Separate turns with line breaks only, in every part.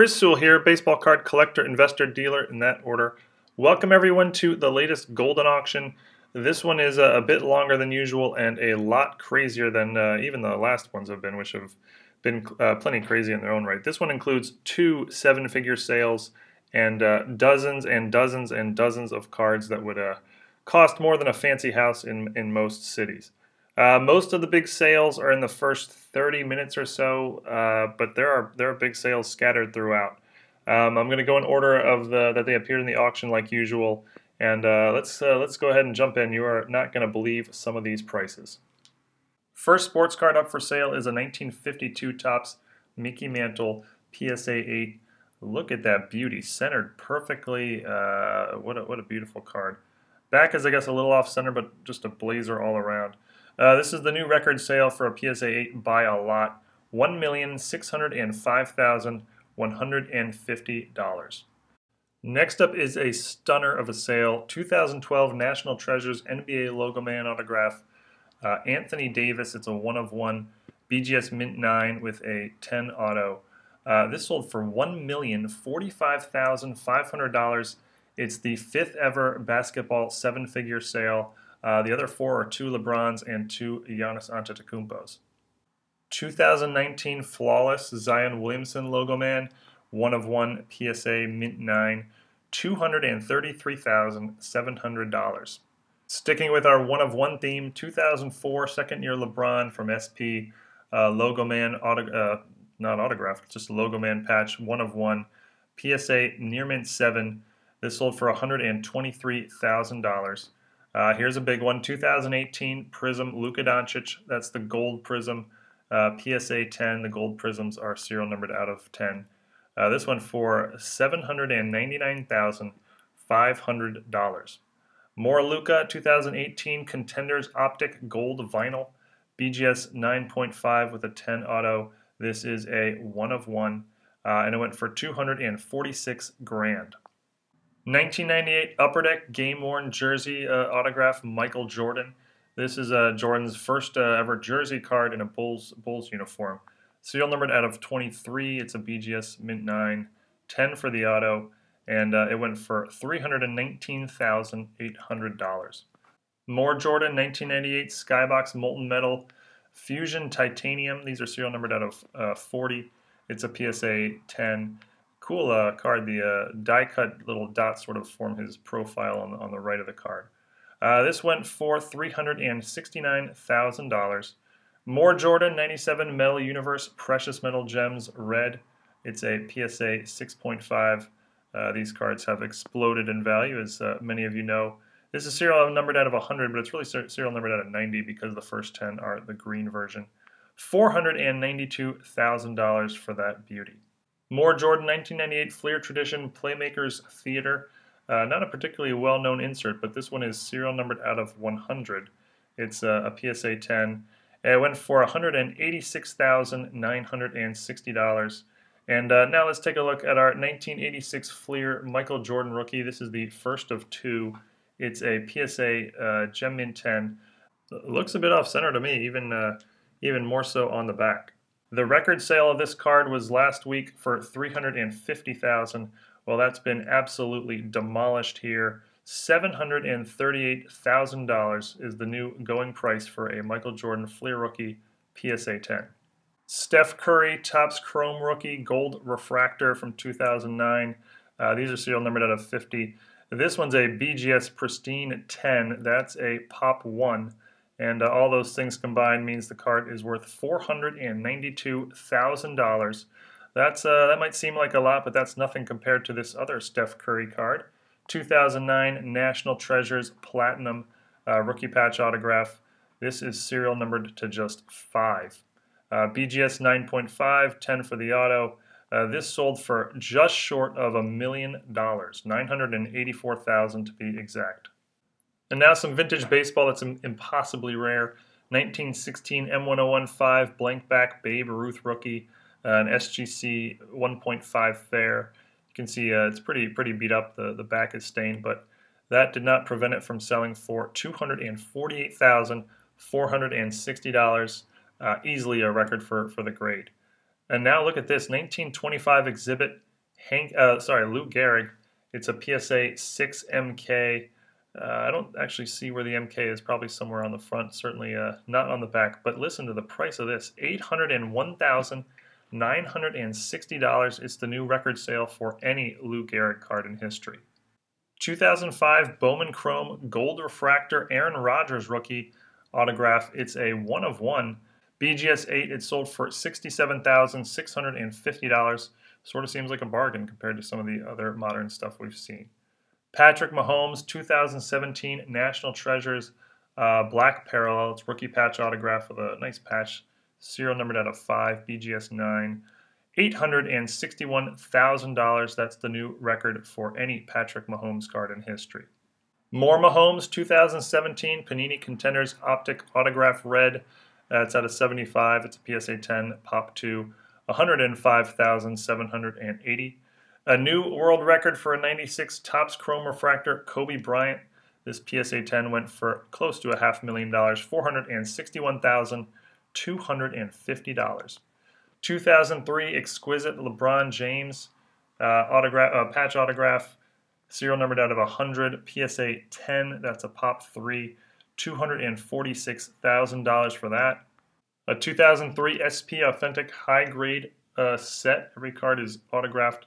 Chris Sewell here, baseball card collector, investor, dealer, in that order. Welcome everyone to the latest Golden Auction. This one is a, a bit longer than usual and a lot crazier than uh, even the last ones have been, which have been uh, plenty crazy in their own right. This one includes two seven figure sales and uh, dozens and dozens and dozens of cards that would uh, cost more than a fancy house in, in most cities. Uh, most of the big sales are in the first 30 minutes or so, uh, but there are there are big sales scattered throughout. Um, I'm going to go in order of the that they appeared in the auction like usual, and uh, let's uh, let's go ahead and jump in. You are not going to believe some of these prices. First sports card up for sale is a 1952 Topps Mickey Mantle PSA 8. Look at that beauty, centered perfectly. Uh, what a, what a beautiful card. Back is I guess a little off center, but just a blazer all around. Uh, this is the new record sale for a PSA 8 by a lot, $1,605,150. Next up is a stunner of a sale, 2012 National Treasures NBA Logo Man autograph, uh, Anthony Davis. It's a one of one BGS Mint 9 with a 10 auto. Uh, this sold for $1,045,500. It's the fifth ever basketball seven figure sale. Uh, the other four are two LeBrons and two Giannis Antetokounmpos. 2019 Flawless Zion Williamson Logo Man, one of one PSA Mint 9, $233,700. Sticking with our one of one theme, 2004 second year LeBron from SP, uh, Logo Man, auto, uh, not autographed just Logo Man patch, one of one, PSA Near Mint 7. This sold for $123,000. Uh, here's a big one 2018 Prism Luka Doncic. That's the gold Prism. Uh, PSA 10. The gold Prisms are serial numbered out of 10. Uh, this one for $799,500. More Luca 2018 Contenders Optic Gold Vinyl. BGS 9.5 with a 10 auto. This is a one of one, uh, and it went for 246 grand. 1998 Upper Deck game worn jersey uh, autograph, Michael Jordan. This is uh, Jordan's first uh, ever jersey card in a Bulls Bulls uniform. Serial numbered out of 23. It's a BGS Mint 9, 10 for the auto, and uh, it went for $319,800. More Jordan 1998 Skybox Molten Metal Fusion Titanium. These are serial numbered out of uh, 40. It's a PSA 10 cool uh, card. The uh, die cut little dots sort of form his profile on the, on the right of the card. Uh, this went for $369,000. More Jordan 97 Metal Universe Precious Metal Gems Red. It's a PSA 6.5. Uh, these cards have exploded in value, as uh, many of you know. This is serial numbered out of 100, but it's really serial numbered out of 90 because the first 10 are the green version. $492,000 for that beauty. More Jordan, 1998 Fleer Tradition Playmakers Theater. Uh, not a particularly well known insert, but this one is serial numbered out of 100. It's uh, a PSA 10. It went for $186,960. And uh, now let's take a look at our 1986 Fleer Michael Jordan rookie. This is the first of two. It's a PSA uh, Gem Mint 10. Looks a bit off center to me, even uh, even more so on the back. The record sale of this card was last week for 350,000. Well, that's been absolutely demolished here. $738,000 is the new going price for a Michael Jordan Fleer rookie PSA 10. Steph Curry, Topps Chrome rookie, gold refractor from 2009. Uh, these are serial numbered out of 50. This one's a BGS Pristine 10. That's a Pop 1. And uh, all those things combined means the cart is worth $492,000. That's uh, That might seem like a lot, but that's nothing compared to this other Steph Curry card. 2009 National Treasures Platinum uh, Rookie Patch Autograph. This is serial numbered to just 5. Uh, BGS 9.5, 10 for the auto. Uh, this sold for just short of a million dollars, 984000 to be exact. And now some vintage baseball that's impossibly rare. 1916 M1015 blank back Babe Ruth rookie, uh, an SGC 1.5 fair. You can see uh, it's pretty pretty beat up. The the back is stained, but that did not prevent it from selling for two hundred and forty eight thousand four hundred and sixty dollars. Uh, easily a record for for the grade. And now look at this 1925 exhibit. Hank, uh, sorry, Lou Gehrig. It's a PSA 6MK uh, I don't actually see where the MK is, probably somewhere on the front, certainly uh, not on the back. But listen to the price of this $801,960. It's the new record sale for any Lou Gehrig card in history. 2005 Bowman Chrome Gold Refractor Aaron Rodgers rookie autograph. It's a one of one. BGS 8, it sold for $67,650. Sort of seems like a bargain compared to some of the other modern stuff we've seen. Patrick Mahomes, 2017 National Treasures uh, Black Parallel. It's rookie patch autograph with a nice patch, serial numbered out of 5, BGS 9. $861,000. That's the new record for any Patrick Mahomes card in history. More Mahomes, 2017 Panini Contenders Optic Autograph Red. Uh, it's out of 75. It's a PSA 10, Pop 2, 105780 a new world record for a 96 tops chrome refractor, Kobe Bryant. This PSA 10 went for close to a half million dollars, $461,250. 2003 exquisite LeBron James uh, autograph, uh, patch autograph, serial numbered out of 100, PSA 10, that's a pop 3, $246,000 for that. A 2003 SP Authentic High Grade uh, set, every card is autographed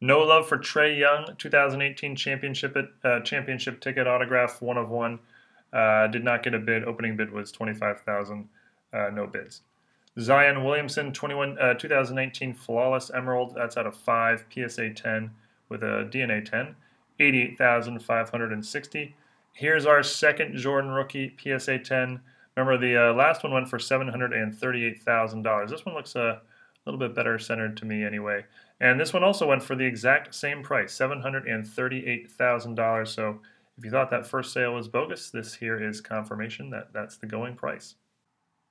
No love for Trey Young, 2018 championship uh, championship ticket autograph, one of one. Uh, did not get a bid. Opening bid was 25,000. Uh, no bids. Zion Williamson, 21, uh, 2019 flawless emerald. That's out of five PSA 10 with a DNA 10, 88,560. Here's our second Jordan rookie PSA 10. Remember the uh, last one went for $738,000. This one looks a little bit better centered to me anyway. And this one also went for the exact same price, $738,000. So if you thought that first sale was bogus, this here is confirmation that that's the going price.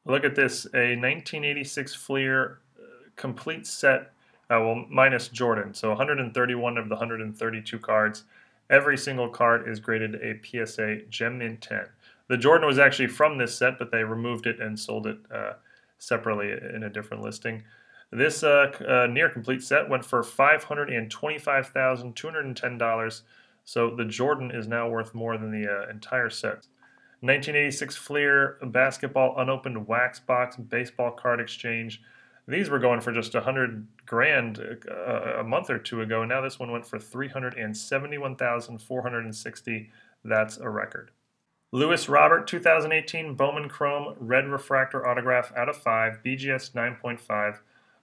Look at this, a 1986 Fleer uh, complete set, uh, well, minus Jordan. So 131 of the 132 cards. Every single card is graded a PSA Gem Mint 10. The Jordan was actually from this set, but they removed it and sold it uh, separately in a different listing. This uh, uh, near complete set went for $525,210. So the Jordan is now worth more than the uh, entire set. 1986 Fleer basketball unopened wax box baseball card exchange. These were going for just 100 grand a, uh, a month or two ago. Now this one went for 371,460. That's a record. Lewis Robert 2018 Bowman Chrome Red Refractor Autograph out of 5, BGS 9.5.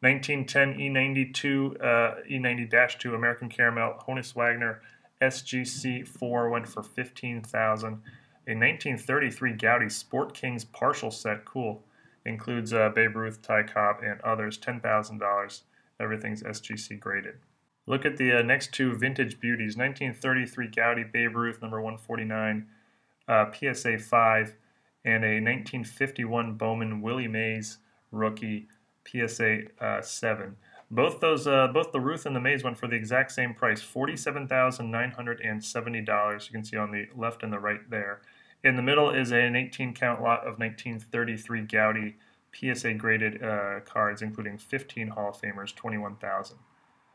1910 E92, uh, E90 2 American Caramel Honus Wagner SGC4 went for 15000 A 1933 Gaudi Sport Kings partial set, cool, includes uh, Babe Ruth, Ty Cobb, and others, $10,000. Everything's SGC graded. Look at the uh, next two vintage beauties 1933 Gaudi Babe Ruth, number 149, uh, PSA 5, and a 1951 Bowman Willie Mays rookie PSA uh, 7. Both those, uh, both the Ruth and the Maze went for the exact same price, forty-seven thousand nine hundred and seventy dollars. You can see on the left and the right there. In the middle is an 18 count lot of 1933 Gaudi PSA graded uh, cards, including 15 Hall of Famers, 21,000.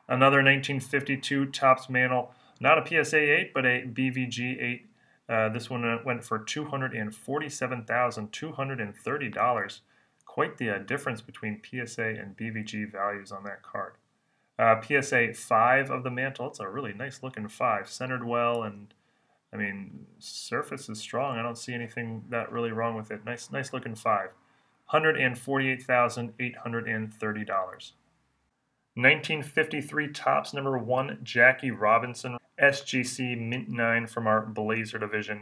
Another 1952 Topps Mantle, not a PSA 8, but a BVG 8. Uh, this one went for $247,230 quite the uh, difference between PSA and BVG values on that card. Uh, PSA 5 of the mantle, it's a really nice looking 5, centered well and I mean, surface is strong. I don't see anything that really wrong with it. Nice, nice looking five. $148,830. 1953 tops number one Jackie Robinson SGC Mint 9 from our Blazer division.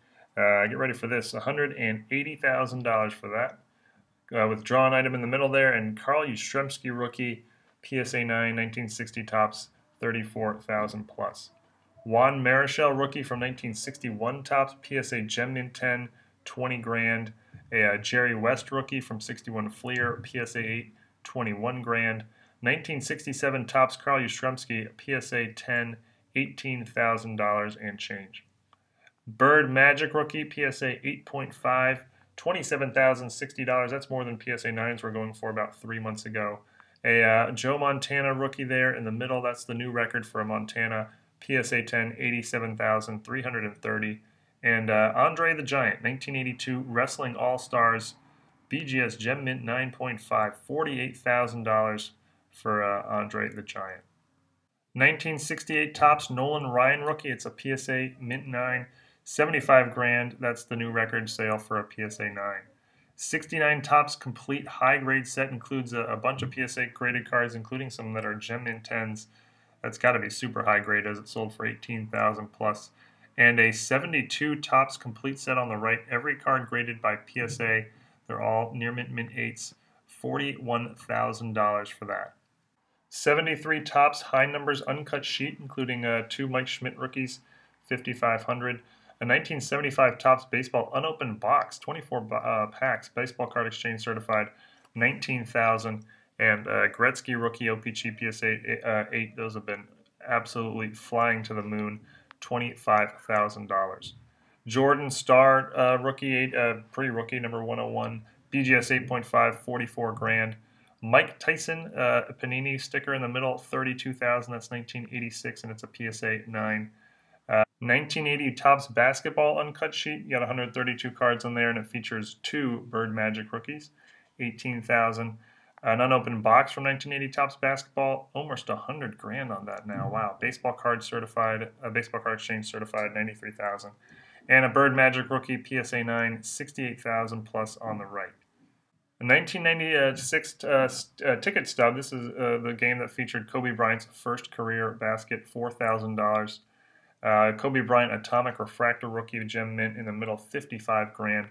Uh, get ready for this $180,000 for that. Uh, withdrawn item in the middle there, and Carl Yastrzemski rookie, PSA 9, 1960 tops, 34,000 plus. Juan Marichal rookie from 1961 tops, PSA Gem Mint 10, 20 grand. A uh, Jerry West rookie from 61 Fleer, PSA 8, 21 grand. 1967 tops, Carl Yastrzemski, PSA 10, $18,000 and change. Bird Magic rookie, PSA 8.5, $27,060. That's more than PSA 9s we're going for about three months ago. A uh, Joe Montana rookie there in the middle. That's the new record for a Montana. PSA 10, 87,330. And uh, Andre the Giant, 1982 Wrestling All Stars, BGS Gem Mint 9.5, $48,000 for uh, Andre the Giant. 1968 Tops Nolan Ryan rookie. It's a PSA Mint 9. 75 grand, that's the new record sale for a PSA 9. 69 tops complete high grade set includes a, a bunch of PSA graded cards, including some that are gem mint 10s. That's got to be super high grade as it sold for 18,000 plus. And a 72 tops complete set on the right, every card graded by PSA. They're all near mint mint 8s. $41,000 for that. 73 tops high numbers uncut sheet, including uh, two Mike Schmidt rookies, 5,500. 1975 Topps Baseball unopened box, 24 uh, packs, Baseball Card Exchange certified, 19,000. And uh, Gretzky rookie OPG PSA uh, 8, those have been absolutely flying to the moon, $25,000. Jordan Star uh, rookie, eight, uh, rookie, number 101, BGS 8.5, 44 grand. Mike Tyson uh, Panini sticker in the middle, 32,000. That's 1986, and it's a PSA 9. 1980 uh, Topps Basketball Uncut Sheet. You got 132 cards in there, and it features two Bird Magic rookies, 18,000. An unopened box from 1980 Topps Basketball, almost 100 grand on that now. Mm-hmm. Wow. Baseball card certified, a baseball card exchange certified, 93,000. And a Bird Magic rookie PSA 9, 68,000 plus on the right. A 1996 uh, uh, ticket stub. This is uh, the game that featured Kobe Bryant's first career basket, $4,000. Uh, Kobe Bryant Atomic Refractor Rookie Gem Mint in the middle, 55 grand.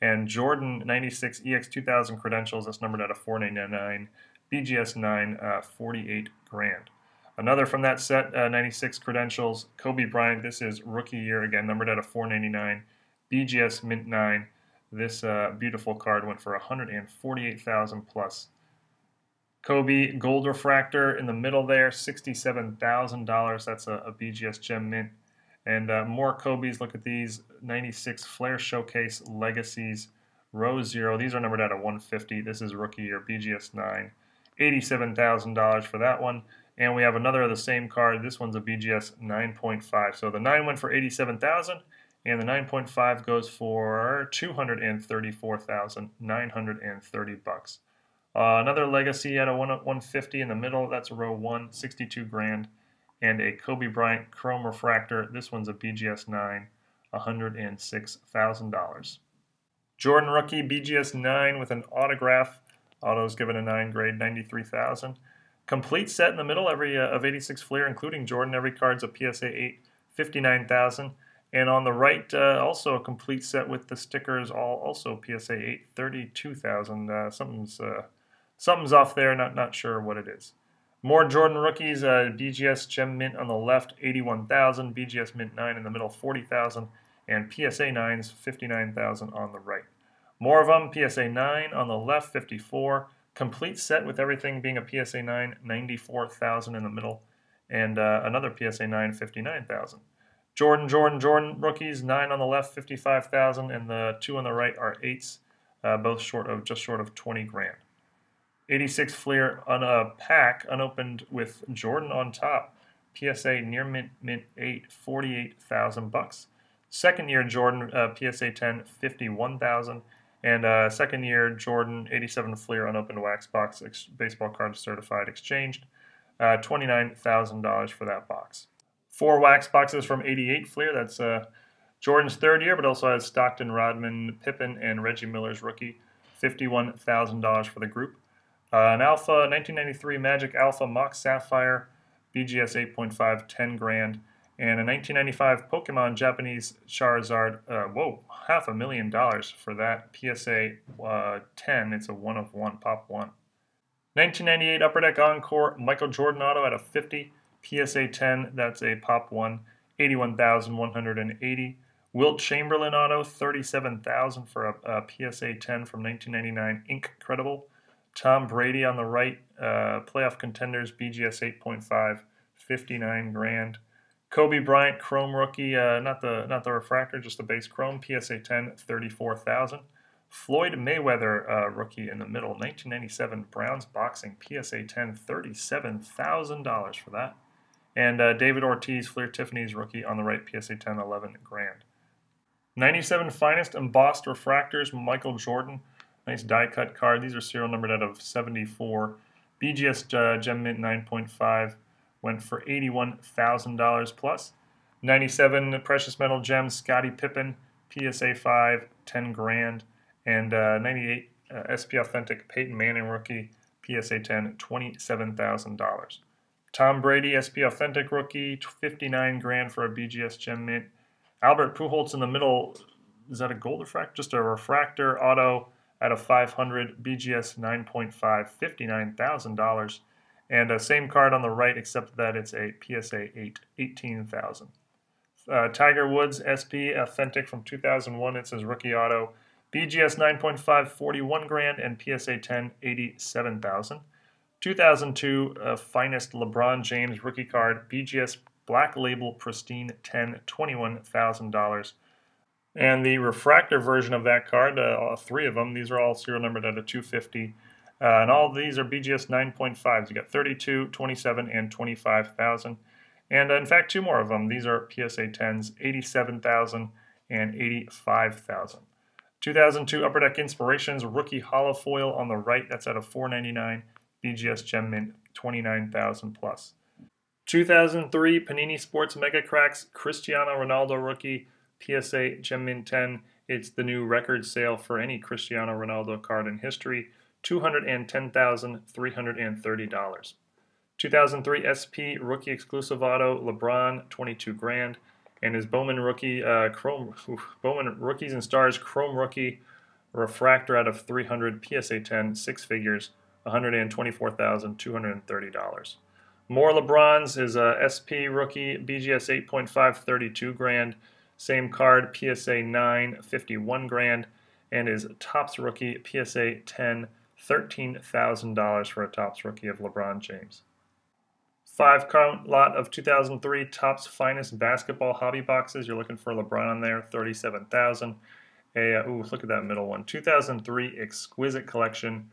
And Jordan 96 EX 2000 credentials, that's numbered out of 499. BGS 9, uh, 48 grand. Another from that set, uh, 96 credentials, Kobe Bryant. This is rookie year again, numbered out of 499. BGS Mint 9. This uh, beautiful card went for 148,000 plus Kobe Gold Refractor in the middle there, $67,000. That's a, a, BGS Gem Mint. And uh, more Kobe's. Look at these 96 Flair Showcase Legacies, row zero. These are numbered out of 150. This is rookie year, BGS 9. $87,000 for that one. And we have another of the same card. This one's a BGS 9.5. So the 9 went for 87,000 and the 9.5 goes for 234,930 bucks. Uh, another legacy at a 150 in the middle, that's a row 1, 62 grand. And a Kobe Bryant Chrome Refractor, this one's a BGS 9, $106,000. Jordan Rookie BGS 9 with an autograph, autos given a 9 grade, 93,000. Complete set in the middle every uh, of 86 Fleer, including Jordan. Every card's a PSA 8, 59,000. And on the right, uh, also a complete set with the stickers, all also PSA 8, 32,000. Uh, something's uh, something's off there. Not not sure what it is. More Jordan rookies. Uh, BGS Gem Mint on the left, 81,000. BGS Mint 9 in the middle, 40,000. And PSA 9s, 59,000 on the right. More of them. PSA 9 on the left, 54. Complete set with everything being a PSA 9, 94,000 in the middle. And uh, another PSA 9, 59,000. Jordan, Jordan, Jordan rookies, 9 on the left, 55,000. And the two on the right are 8s, uh, both short of just short of 20 grand. 86 Fleer on a pack unopened with Jordan on top. PSA near mint mint 8 48,000 bucks. Second year Jordan uh, PSA 10 51,000 and uh, second year Jordan 87 Fleer unopened wax box ex- baseball card certified exchanged. Uh, $29,000 for that box. Four wax boxes from 88 Fleer. That's uh, Jordan's third year, but also has Stockton, Rodman, Pippen, and Reggie Miller's rookie. $51,000 for the group. Uh, an Alpha 1993 Magic Alpha Mock Sapphire, BGS 8.5, 10 grand, and a 1995 Pokemon Japanese Charizard. Uh, whoa, half a million dollars for that PSA uh, 10. It's a one of one pop one. 1998 Upper Deck Encore Michael Jordan auto at a 50 PSA 10. That's a pop one, 81,180. Wilt Chamberlain auto, 37,000 for a, a PSA 10 from 1999. Inc. Credible. Tom Brady on the right, uh, playoff contenders, BGS 8.5, 59 grand. Kobe Bryant, Chrome rookie, uh, not the not the refractor, just the base Chrome, PSA 10, 34,000. Floyd Mayweather, uh, rookie in the middle, 1997 Browns boxing, PSA 10, $37,000 for that. And uh, David Ortiz, Fleer Tiffany's rookie on the right, PSA 10, 11 grand. 97 Finest embossed refractors, Michael Jordan, Nice die cut card. These are serial numbered out of 74. BGS uh, Gem Mint 9.5 went for $81,000 plus. 97 precious metal gem Scotty Pippen, PSA 5, 10 grand. And uh, 98 uh, SP Authentic Peyton Manning rookie, PSA 10, $27,000. Tom Brady, SP Authentic rookie, 59 grand for a BGS Gem Mint. Albert Pujols in the middle, is that a gold refractor? Just a refractor auto out of 500, BGS 9.5, $59,000. And uh, same card on the right, except that it's a PSA 8, 18,000. Uh, Tiger Woods SP Authentic from 2001, it says rookie auto. BGS 9.5, 41 grand, and PSA 10, 87,000. 2002 uh, Finest LeBron James rookie card, BGS Black Label Pristine 10, $21,000. And the refractor version of that card, uh, three of them, these are all serial numbered at a 250. Uh, and all these are BGS 9.5s. You got 32, 27, and 25,000. And uh, in fact, two more of them. These are PSA 10s, 87,000 and 85,000. 2002 Upper Deck Inspirations Rookie Hollow Foil on the right. That's at a 499 BGS Gem Mint, 29,000 plus. 2003 Panini Sports Mega Cracks Cristiano Ronaldo Rookie PSA Mint 10. It's the new record sale for any Cristiano Ronaldo card in history, $210,330. 2003 SP rookie exclusive auto, LeBron, 22 grand, and his Bowman rookie, uh, Chrome, oof, Bowman rookies and stars, Chrome rookie, refractor out of 300, PSA 10, six figures, $124,230. More LeBron's, is a uh, SP rookie, BGS 8.5, 32 grand, same card, PSA 9, 51 grand, and is Topps rookie, PSA 10, $13,000 for a Topps rookie of LeBron James. Five count lot of 2003 Topps Finest Basketball Hobby Boxes. You're looking for LeBron on there, 37000 a uh, ooh, look at that middle one 2003 exquisite collection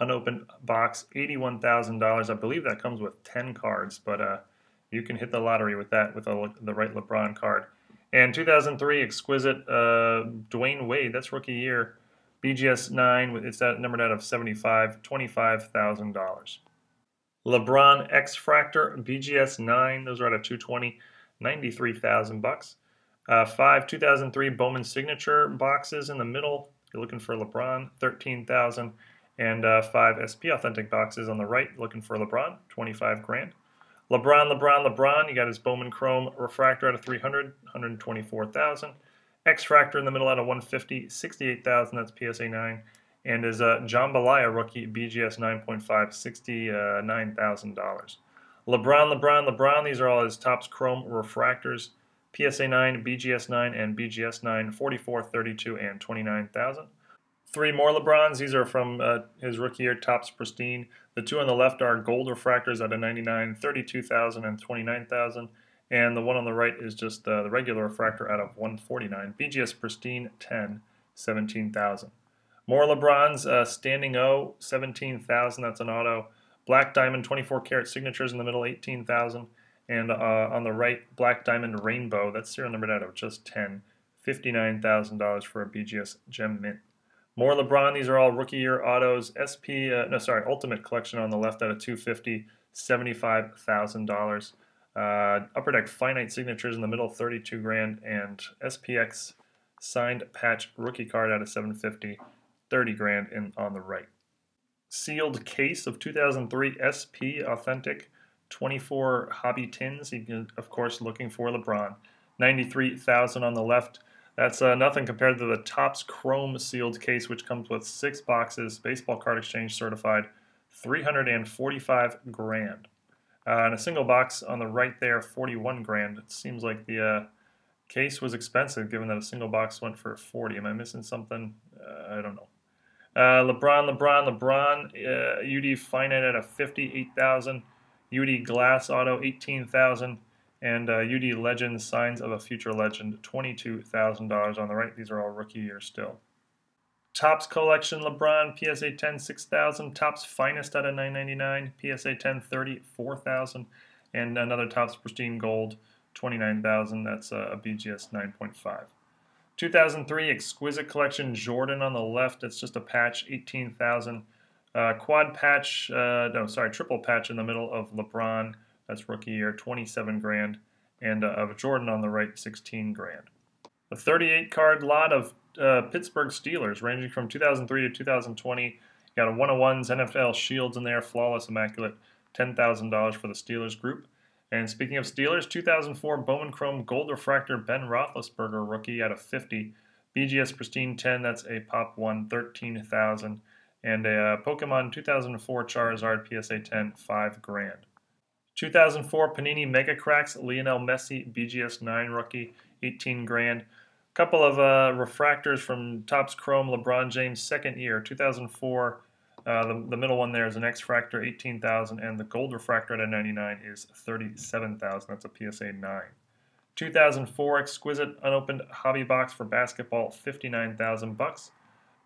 unopened box $81000 i believe that comes with 10 cards but uh, you can hit the lottery with that with a, the right lebron card and 2003 Exquisite uh, Dwayne Wade, that's rookie year. BGS 9, it's that numbered out of 75, $25,000. LeBron X Fractor, BGS 9, those are out of 220, 93,000 bucks. Uh, five 2003 Bowman Signature boxes in the middle. You're looking for LeBron, 13,000. And uh, five SP Authentic boxes on the right, looking for LeBron, 25 grand. LeBron, LeBron, LeBron. You got his Bowman Chrome refractor out of 300, 124,000. X Fractor in the middle out of 150, 68,000. That's PSA 9. And his uh, John Balaya rookie BGS 9.5, $69,000. LeBron, LeBron, LeBron. These are all his tops Chrome refractors. PSA 9, BGS 9, and BGS 9, 44, 32, and 29,000 three more LeBrons. These are from uh, his rookie year, tops pristine. The two on the left are gold refractors at a 99, 32,000, and 29,000. And the one on the right is just uh, the regular refractor out of 149. BGS pristine 10, 17,000. More LeBrons, uh, standing O, 17,000. That's an auto. Black diamond, 24 karat signatures in the middle, 18,000. And uh, on the right, black diamond rainbow. That's serial numbered out of just 10. $59,000 for a BGS gem mint. More LeBron. These are all rookie year autos. SP, uh, no, sorry, Ultimate Collection on the left out of 250, $75,000. Uh, upper Deck Finite Signatures in the middle, 32 grand, and SPX signed patch rookie card out of 750, 30 grand in on the right. Sealed case of 2003 SP Authentic, 24 hobby tins. of course, looking for LeBron. 93,000 on the left, that's uh, nothing compared to the Topps Chrome sealed case, which comes with six boxes, baseball card exchange certified, 345 grand. Uh, and a single box on the right there, 41 grand. It seems like the uh, case was expensive given that a single box went for 40. Am I missing something? Uh, I don't know. Uh, LeBron, LeBron, LeBron, UD uh, Finite at a 58,000, UD Glass Auto 18,000 and uh, UD Legends Signs of a Future Legend, $22,000 on the right. These are all rookie year still. Tops Collection LeBron PSA 10 6000, Tops Finest out of 999, PSA 10 30 4000, and another Tops Pristine Gold 29000. That's a BGS 9.5. 2003 Exquisite Collection Jordan on the left. It's just a patch 18,000. Uh, quad patch, uh, no, sorry, triple patch in the middle of LeBron that's rookie year, 27 grand, and uh, of Jordan on the right, 16 grand. A 38 card lot of uh, Pittsburgh Steelers, ranging from 2003 to 2020. Got a 101s, NFL Shields in there, flawless, immaculate, $10,000 for the Steelers group. And speaking of Steelers, 2004 Bowman Chrome Gold Refractor Ben Roethlisberger rookie out of 50. BGS Pristine 10, that's a Pop 1, 13,000. And a uh, Pokemon 2004 Charizard PSA 10, 5 grand. 2004 Panini Mega Cracks Lionel Messi BGS 9 rookie, 18 grand. A couple of uh, refractors from Topps Chrome LeBron James second year, 2004. Uh, the, the middle one there is an X fractor, 18,000, and the gold refractor at a 99 is 37,000. That's a PSA 9. 2004 exquisite unopened hobby box for basketball, 59,000 bucks.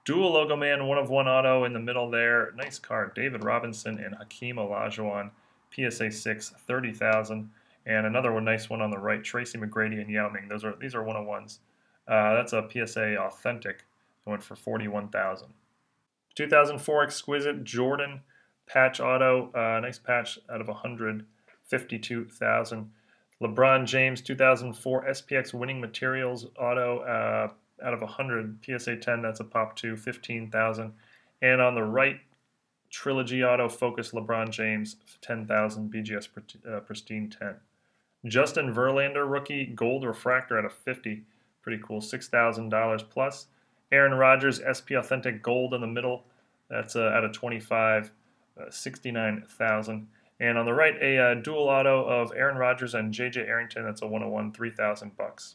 Dual logo man, one of one auto in the middle there. Nice card, David Robinson and Hakeem Olajuwon. PSA 6, 30,000. And another one, nice one on the right, Tracy McGrady and Yao Ming. Those are these are one ones. Uh, that's a PSA Authentic. It went for 41,000. 2004 Exquisite Jordan patch auto. Uh, nice patch out of 152,000. LeBron James 2004 SPX winning materials auto uh, out of 100 PSA 10. That's a pop two, 15,000. And on the right, Trilogy Auto Focus LeBron James 10,000 BGS uh, Pristine 10. Justin Verlander rookie gold refractor at a 50. Pretty cool. $6,000 plus. Aaron Rodgers SP Authentic gold in the middle. That's uh, at a 25. Uh, 69,000. And on the right, a uh, dual auto of Aaron Rodgers and JJ Arrington. That's a 101, 3,000 bucks.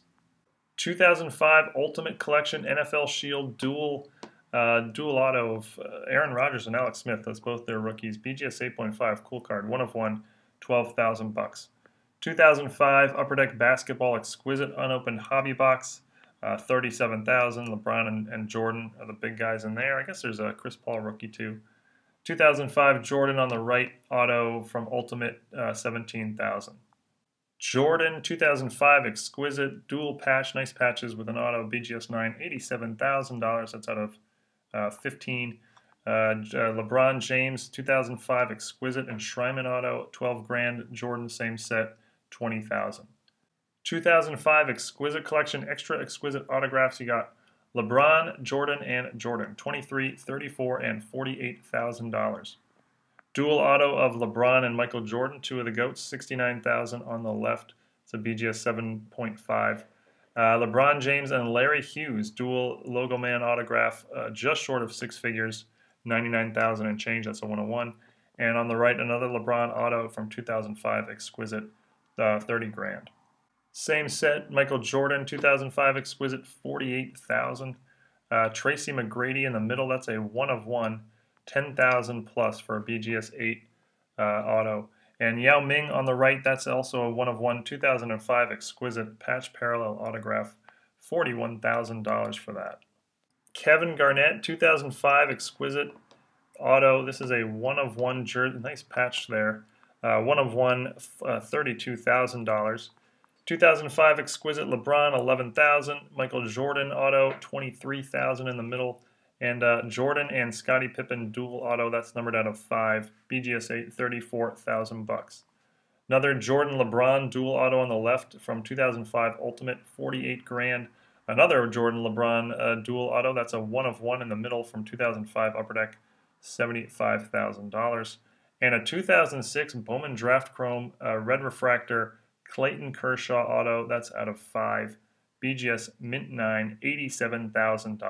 2005 Ultimate Collection NFL Shield dual uh, dual auto of uh, Aaron Rodgers and Alex Smith. That's both their rookies. BGS 8.5 cool card, one of one, 12,000 bucks. 2005 Upper Deck Basketball Exquisite Unopened Hobby Box, uh, 37,000. LeBron and, and, Jordan are the big guys in there. I guess there's a Chris Paul rookie too. 2005 Jordan on the right auto from Ultimate, uh, 17,000. Jordan 2005 Exquisite dual patch, nice patches with an auto BGS 9, $87,000. That's out of uh, 15. Uh, uh, LeBron James 2005 Exquisite Enshrinement Auto 12 grand. Jordan same set 20,000. 2005 Exquisite Collection Extra Exquisite Autographs. You got LeBron, Jordan, and Jordan, 23, 34, and $48,000. Dual auto of LeBron and Michael Jordan, two of the GOATs, 69,000 on the left. It's a BGS 7.5 uh, LeBron James and Larry Hughes, dual logo man autograph, uh, just short of six figures, 99,000 and change. That's a 101. And on the right, another LeBron auto from 2005, exquisite, uh, 30 grand. Same set, Michael Jordan, 2005, exquisite, 48,000. Uh, Tracy McGrady in the middle, that's a one of one, 10,000 plus for a BGS 8 uh, auto. And Yao Ming on the right, that's also a one of one 2005 exquisite patch parallel autograph, $41,000 for that. Kevin Garnett, 2005 exquisite auto. This is a one of one jersey, nice patch there. Uh, one of one, uh, $32,000. 2005 exquisite LeBron, 11,000. Michael Jordan auto, 23,000 in the middle. And uh, Jordan and Scottie Pippen dual auto, that's numbered out of five. BGS8, 34000 bucks. Another Jordan LeBron dual auto on the left from 2005 Ultimate, 48 grand. Another Jordan LeBron uh, dual auto, that's a one of one in the middle from 2005 Upper Deck, $75,000. And a 2006 Bowman Draft Chrome uh, Red Refractor Clayton Kershaw auto, that's out of five. BGS Mint 9, $87,000.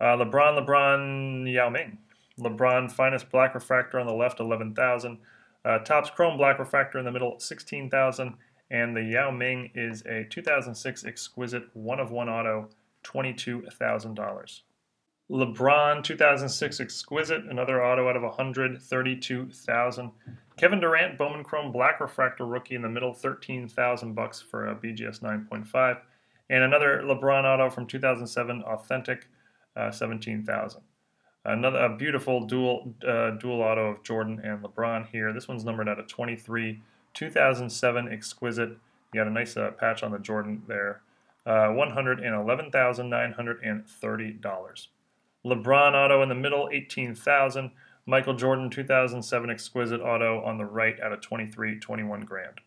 Uh, LeBron, LeBron, Yao Ming. LeBron finest black refractor on the left, 11,000. Uh, Topps chrome black refractor in the middle, 16,000. And the Yao Ming is a 2006 exquisite one of one auto, $22,000. LeBron 2006 exquisite, another auto out of 132,000. Kevin Durant Bowman Chrome Black Refractor rookie in the middle, 13,000 bucks for a BGS 9.5, and another LeBron auto from 2007 Authentic uh, 17,000. Another a beautiful dual uh, dual auto of Jordan and LeBron here. This one's numbered out of 23, 2007 exquisite. You got a nice uh, patch on the Jordan there. Uh, $111,930. LeBron auto in the middle, 18,000. Michael Jordan 2007 exquisite auto on the right out of 23, 21 grand.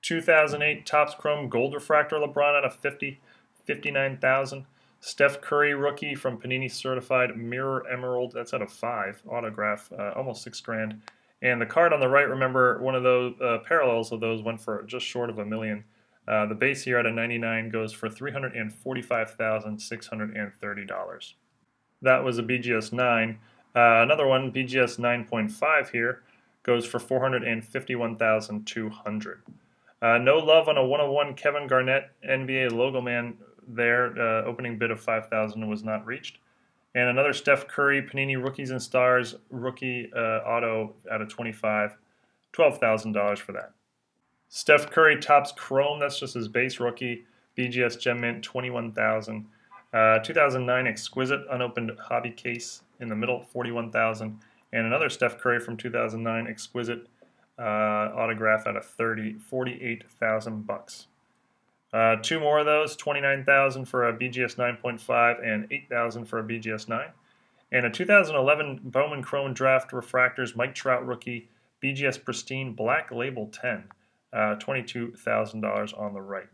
2008 Topps Chrome Gold Refractor LeBron out of 50, 59,000. Steph Curry, rookie from Panini Certified Mirror Emerald. That's out of five. Autograph, uh, almost six grand. And the card on the right, remember, one of those uh, parallels of those went for just short of a million. Uh, the base here at a 99 goes for $345,630. That was a BGS 9. Uh, another one, BGS 9.5 here, goes for 451200 uh, no love on a 101 Kevin Garnett NBA logo man there. Uh, opening bid of 5000 was not reached. And another Steph Curry Panini Rookies and Stars rookie uh, auto out of 25, $12,000 for that. Steph Curry tops Chrome, that's just his base rookie. BGS Gem Mint, 21000 uh, 2009 Exquisite unopened hobby case in the middle, 41000 And another Steph Curry from 2009 Exquisite uh, autograph out of 30, 48000 bucks. Uh, two more of those, 29,000 for a BGS 9.5 and 8,000 for a BGS 9. And a 2011 Bowman Chrome Draft Refractors Mike Trout rookie BGS Pristine Black Label 10, uh, $22,000 on the right.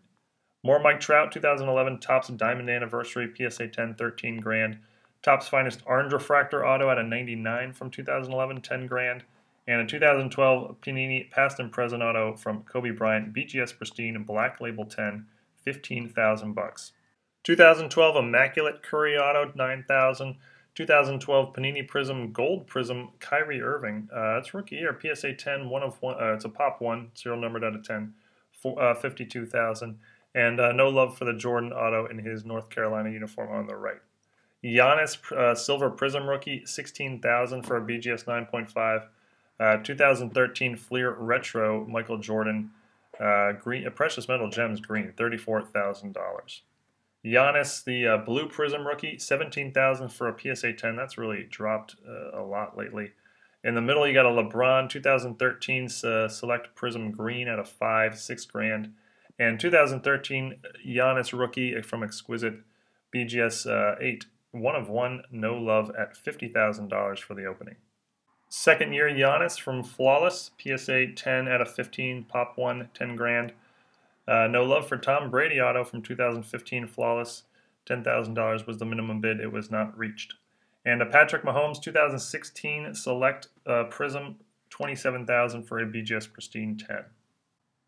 More Mike Trout, 2011 tops Diamond Anniversary PSA 10, 13 grand. tops Finest Orange Refractor Auto at a 99 from 2011, 10 grand and a 2012 Panini Past and Present Auto from Kobe Bryant BGS Pristine Black Label 10, 15,000 bucks. 2012 Immaculate Curry Auto, 9,000. 2012 Panini Prism Gold Prism Kyrie Irving. Uh, it's rookie year, PSA 10, one of one. Uh, it's a pop one, serial numbered out of 10, uh, 52,000. And uh, no love for the Jordan Auto in his North Carolina uniform on the right. Giannis uh, Silver Prism rookie, 16,000 for a BGS 9.5. Uh, 2013 Fleer Retro Michael Jordan uh, green, uh, precious metal gems green, $34,000. Giannis, the uh, blue prism rookie, 17000 for a PSA 10. That's really dropped uh, a lot lately. In the middle, you got a LeBron 2013 select prism green at a five, six grand. And 2013 Giannis rookie from Exquisite BGS 8, one of one, no love at $50,000 for the opening. Second year Giannis from Flawless, PSA 10 out of 15, pop one, 10 grand. Uh, no love for Tom Brady auto from 2015, Flawless, $10,000 was the minimum bid. It was not reached. And a Patrick Mahomes 2016 Select uh, Prism, 27000 for a BGS Pristine 10.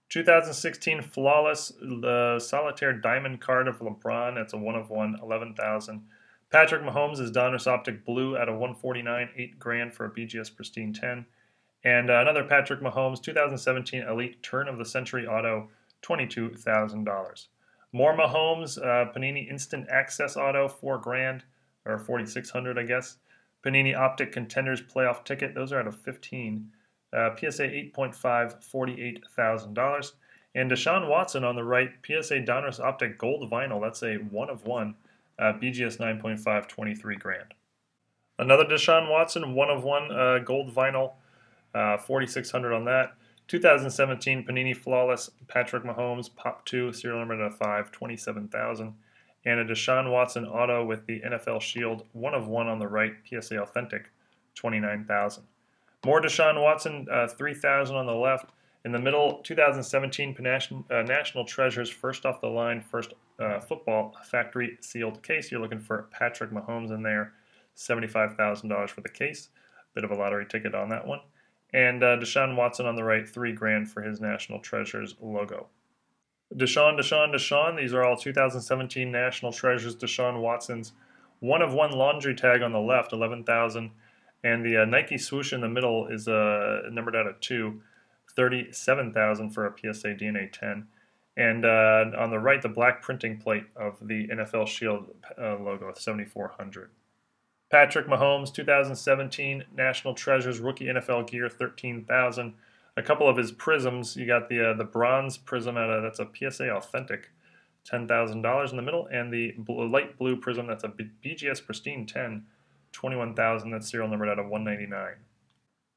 2016 Flawless, the solitaire diamond card of LeBron. That's a one of one, 11000 Patrick Mahomes is Donruss Optic Blue out of 149, eight grand for a BGS Pristine 10. And uh, another Patrick Mahomes 2017 Elite Turn of the Century Auto, $22,000. More Mahomes uh, Panini Instant Access Auto, four grand or 4,600, I guess. Panini Optic Contenders Playoff Ticket, those are out of 15. Uh, PSA 8.5, $48,000. And Deshaun Watson on the right, PSA Donruss Optic Gold Vinyl, that's a one of one. Uh, BGS 9.5, 23 grand. Another Deshaun Watson, one of one uh, gold vinyl, uh, 4600 on that. 2017 Panini Flawless Patrick Mahomes Pop 2 serial number 5 27,000 and a Deshaun Watson auto with the NFL Shield one of one on the right PSA Authentic 29,000. More Deshaun Watson uh, 3,000 on the left in the middle, 2017 National, uh, National Treasures First Off the Line First uh, Football Factory Sealed Case. You're looking for Patrick Mahomes in there. $75,000 for the case. Bit of a lottery ticket on that one. And uh, Deshaun Watson on the right, three grand for his National Treasures logo. Deshaun, Deshaun, Deshaun. These are all 2017 National Treasures. Deshaun Watson's one of one laundry tag on the left, 11,000, and the uh, Nike swoosh in the middle is uh, numbered out at two. 37,000 for a PSA DNA 10. And uh, on the right, the black printing plate of the NFL Shield uh, logo, 7,400. Patrick Mahomes, 2017 National Treasures rookie NFL gear, 13,000. A couple of his prisms, you got the uh, the bronze prism out of that's a PSA Authentic, ten thousand dollars in the middle, and the light blue prism that's a BGS Pristine 10, 21,000. That's serial numbered out of 199.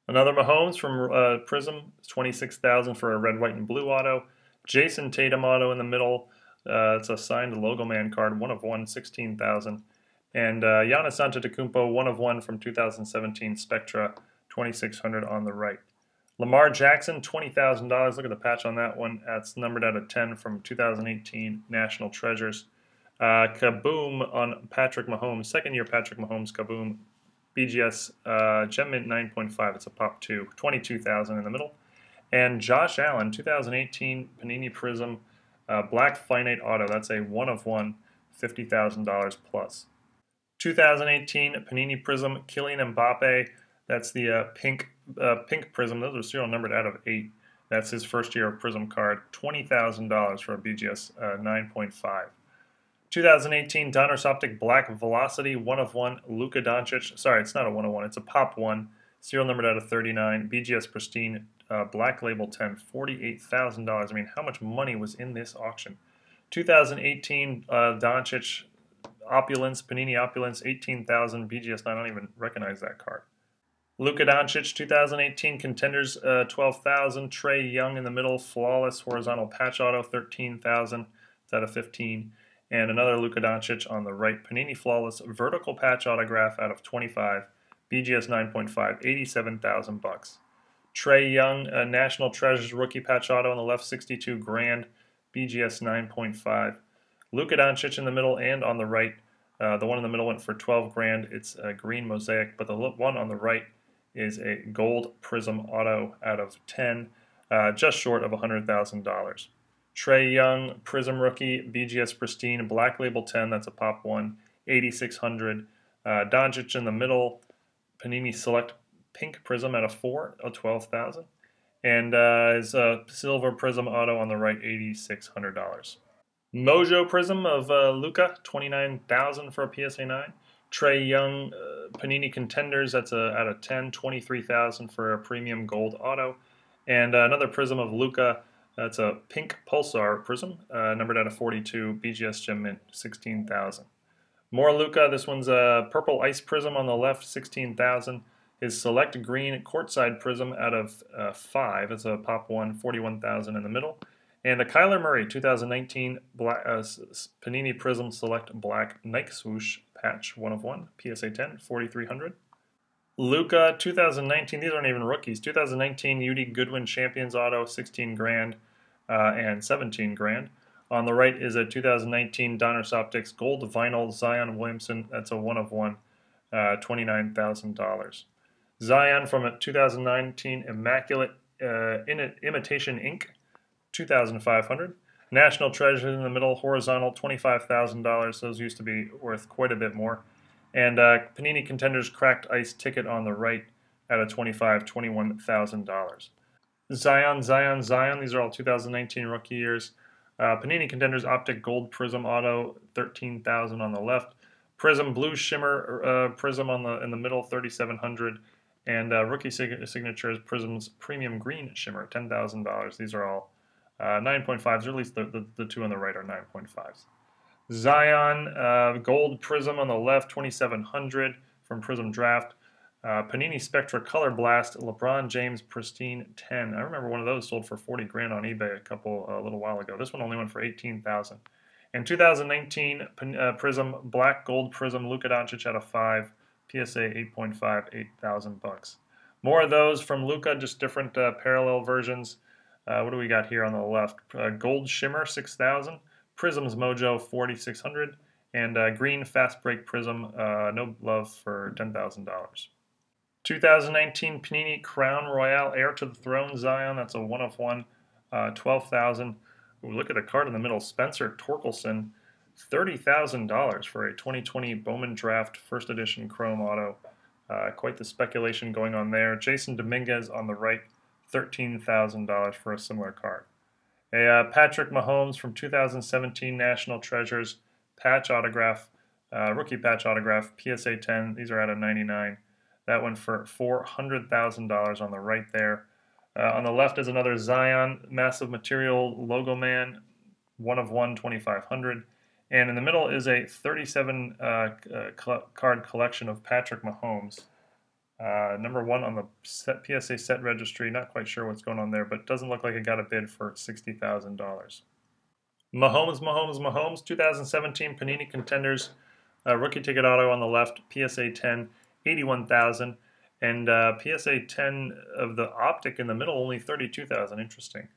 Another Mahomes from uh, Prism, 26000 for a red, white, and blue auto. Jason Tatum auto in the middle. Uh, it's a signed Logo Man card, one of one, 16000 And uh, Giannis Antetokounmpo, one of one from 2017 Spectra, 2600 on the right. Lamar Jackson, $20,000. Look at the patch on that one. That's numbered out of 10 from 2018 National Treasures. Uh, kaboom on Patrick Mahomes, second year Patrick Mahomes Kaboom, BGS uh, Jetmint 9.5. It's a pop 2, 22,000 in the middle. And Josh Allen, 2018 Panini Prism uh, Black Finite Auto. That's a one of one, $50,000 plus. 2018 Panini Prism Kylian Mbappe. That's the uh, pink uh, pink Prism. Those are serial numbered out of eight. That's his first year of Prism card. $20,000 for a BGS uh, 9.5. 2018 Donruss Optic Black Velocity, one of one, Luka Doncic. Sorry, it's not a one of one, it's a pop one, serial numbered out of 39, BGS Pristine, uh, Black Label 10, $48,000. I mean, how much money was in this auction? 2018 uh, Doncic Opulence, Panini Opulence, 18,000, BGS 9. I don't even recognize that card. Luka Doncic, 2018 Contenders, uh, 12,000. Trey Young in the middle, Flawless Horizontal Patch Auto, 13,000. It's out of 15 and another Luka Doncic on the right. Panini Flawless vertical patch autograph out of 25, BGS 9.5, 87,000 bucks. Trey Young, a National Treasures rookie patch auto on the left, 62 grand, BGS 9.5. Luka Doncic in the middle and on the right. Uh, the one in the middle went for 12 grand. It's a green mosaic, but the one on the right is a gold prism auto out of 10, uh, just short of $100,000. Trey Young, Prism Rookie, BGS Pristine, Black Label 10, that's a pop one, 8,600. Uh, Doncic in the middle, Panini Select Pink Prism at a 4, a 12,000. And uh, his uh, Silver Prism Auto on the right, $8,600. Mojo Prism of uh, Luca, 29000 for a PSA 9. Trey Young uh, Panini Contenders, that's a at a 10, 23000 for a premium gold auto. And uh, another Prism of Luca that's a pink pulsar prism, uh, numbered out of 42, BGS gem mint, 16,000. More Luca, this one's a purple ice prism on the left, 16,000. His select green courtside prism out of uh, 5, it's a pop 1, 41,000 in the middle. And a Kyler Murray 2019 black, uh, Panini Prism Select Black Nike Swoosh patch 1 of 1, PSA 10, 4300. Luca 2019, these aren't even rookies. 2019 UD Goodwin Champions Auto, 16 grand uh, and 17 grand. On the right is a 2019 Donruss Optics gold vinyl Zion Williamson. That's a one of one, uh, $29,000. Zion from a 2019 Immaculate uh, Imitation Ink, 2500 National Treasure in the middle, horizontal, $25,000. Those used to be worth quite a bit more. And uh, Panini Contenders Cracked Ice ticket on the right at a $25,000, $21,000. Zion, Zion, Zion. These are all 2019 rookie years. Uh, Panini Contenders Optic Gold Prism Auto, 13,000 on the left. Prism Blue Shimmer uh, Prism on the in the middle, 3,700. And uh, rookie sig- signatures Prism's Premium Green Shimmer, $10,000. These are all 9.5s, uh, or at least the, the, the, two on the right are 9.5s. Zion uh, Gold Prism on the left, 2,700 from Prism Draft. Uh, Panini Spectra Color Blast LeBron James Pristine 10. I remember one of those sold for 40 grand on eBay a couple a uh, little while ago. This one only went for 18,000. In 2019, uh, Prism Black Gold Prism Luka Doncic out of 5, PSA 8.5, 8,000 bucks. More of those from Luca, just different uh, parallel versions. Uh, what do we got here on the left? Gold Shimmer 6,000, Prism's Mojo 4,600, and Green Fast Break Prism No Love for $10,000. 2019 Panini Crown Royale Heir to the Throne Zion. That's a one of one, uh, 12,000. Look at the card in the middle Spencer Torkelson, $30,000 for a 2020 Bowman Draft First Edition Chrome Auto. Uh, quite the speculation going on there. Jason Dominguez on the right, $13,000 for a similar card. A uh, Patrick Mahomes from 2017 National Treasures patch autograph, uh, rookie patch autograph, PSA 10. These are out of 99. That one for $400,000 on the right there. Uh, on the left is another Zion Massive Material Logo Man, one of one, 2500 And in the middle is a 37 uh, uh, cl- card collection of Patrick Mahomes. Uh, number one on the set, PSA set registry. Not quite sure what's going on there, but doesn't look like it got a bid for $60,000. Mahomes, Mahomes, Mahomes, 2017 Panini Contenders. Uh, rookie ticket auto on the left, PSA 10. 81,000 and uh, PSA 10 of the optic in the middle only 32,000. Interesting.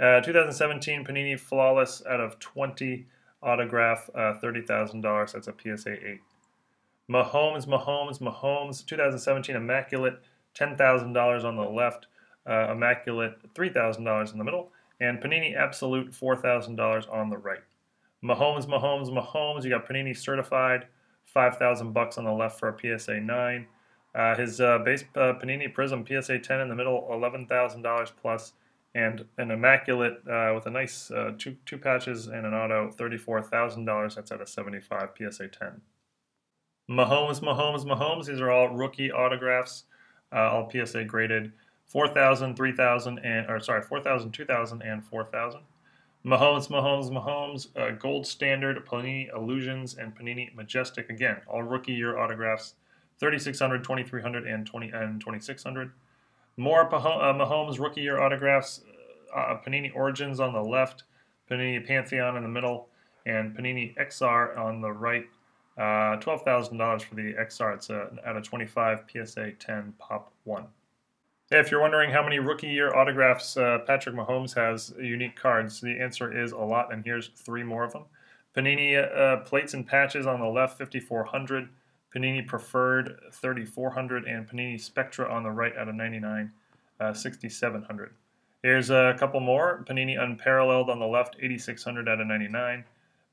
Uh, 2017 Panini Flawless out of 20 autograph uh, $30,000. That's a PSA 8. Mahomes, Mahomes, Mahomes 2017 Immaculate $10,000 on the left, uh, Immaculate $3,000 in the middle, and Panini Absolute $4,000 on the right. Mahomes, Mahomes, Mahomes. You got Panini Certified five thousand bucks on the left for a PSA nine. Uh, his uh, base uh, Panini Prism PSA 10 in the middle, eleven thousand dollars plus, and an immaculate uh, with a nice uh, two two patches and an auto, thirty-four thousand dollars. That's at a seventy-five PSA 10. Mahomes, Mahomes, Mahomes. These are all rookie autographs, uh, all PSA graded. 4,000, 3,000, and or sorry, 4,000, 2,000, and 4,000. Mahomes, Mahomes, Mahomes, uh, Gold Standard, Panini Illusions, and Panini Majestic. Again, all rookie year autographs 3,600, 2,300, and, 20, and 2,600. More uh, Mahomes rookie year autographs, uh, uh, Panini Origins on the left, Panini Pantheon in the middle, and Panini XR on the right. Uh, $12,000 for the XR. It's a, uh, at a 25 PSA 10 Pop 1. Yeah, if you're wondering how many rookie year autographs uh, Patrick Mahomes has, unique cards, the answer is a lot, and here's three more of them. Panini uh, plates and patches on the left, 5400. Panini Preferred, 3400, and Panini Spectra on the right out of 99, uh, 6700. Here's a couple more. Panini Unparalleled on the left, 8600 out of 99.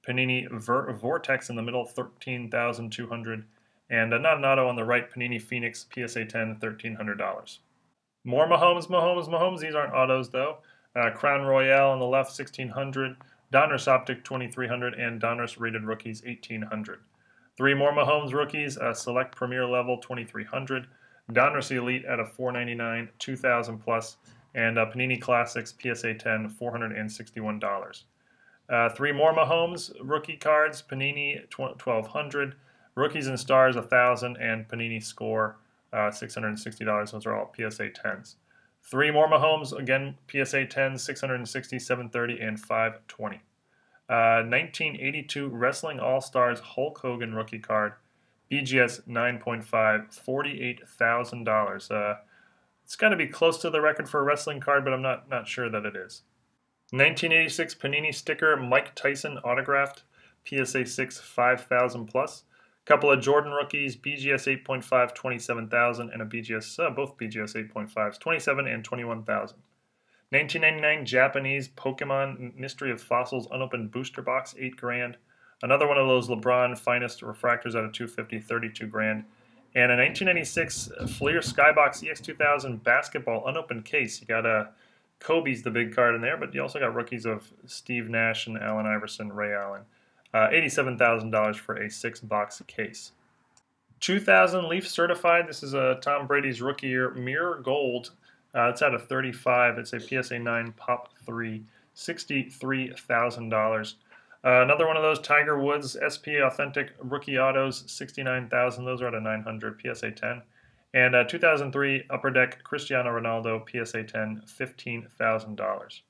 Panini Ver Vortex in the middle, 13200. And a not an auto on the right, Panini Phoenix PSA 10, $1,300. More Mahomes, Mahomes, Mahomes. These aren't autos, though. Uh, Crown Royale on the left, 1600. Donruss Optic, 2300. And Donruss Rated Rookies, 1800. Three more Mahomes rookies, uh, Select Premier Level, 2300. Donruss Elite at a 499, 2000 plus. And uh, Panini Classics PSA 10, $461. Uh, three more Mahomes rookie cards, Panini 1200, Rookies and Stars 1000, and Panini Score uh, $660. Those are all PSA 10s. Three more Mahomes, again, PSA 10, 660, 730, and 520. Uh, 1982 Wrestling All Stars Hulk Hogan rookie card, BGS 9.5, $48,000. Uh, it's got to be close to the record for a wrestling card, but I'm not, not sure that it is. 1986 Panini sticker, Mike Tyson autographed, PSA 6, 5,000 plus couple of Jordan rookies, BGS 8.5, 27,000, and a BGS, uh, both BGS 8.5s, 27 and 21,000. 1999 Japanese Pokemon Mystery of Fossils unopened booster box, 8 grand. Another one of those LeBron finest refractors out of 250, 32 grand. And a 1996 uh, Fleer Skybox EX2000 basketball unopened case. You got a uh, Kobe's the big card in there, but you also got rookies of Steve Nash and Allen Iverson, Ray Allen uh, $87,000 for a six box case. 2000 Leaf certified. This is a Tom Brady's rookie year mirror gold. Uh, it's out of 35. It's a PSA 9 Pop 3, $63,000. Uh, another one of those Tiger Woods SP Authentic Rookie Autos, 69,000. Those are out of 900 PSA 10. And uh, 2003 Upper Deck Cristiano Ronaldo PSA 10, $15,000.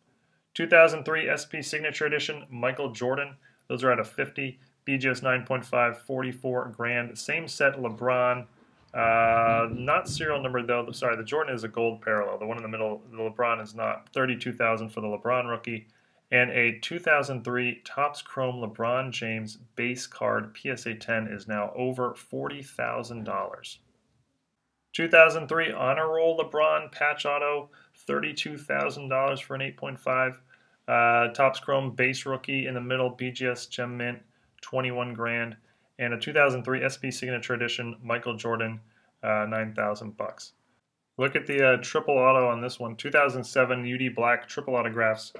2003 SP Signature Edition Michael Jordan, those are out of 50. BGS 9.5, 44 grand. Same set LeBron. Uh, not serial number though. Sorry, the Jordan is a gold parallel. The one in the middle, the LeBron is not. 32,000 for the LeBron rookie. And a 2003 Topps Chrome LeBron James base card PSA 10 is now over $40,000. 2003 Honor Roll LeBron patch auto, $32,000 for an 8.5. Uh, Topps Chrome base rookie in the middle, BGS Gem Mint, 21 grand, and a 2003 SP Signature Edition Michael Jordan, uh, 9,000 bucks. Look at the uh, triple auto on this one, 2007 UD Black triple autographs.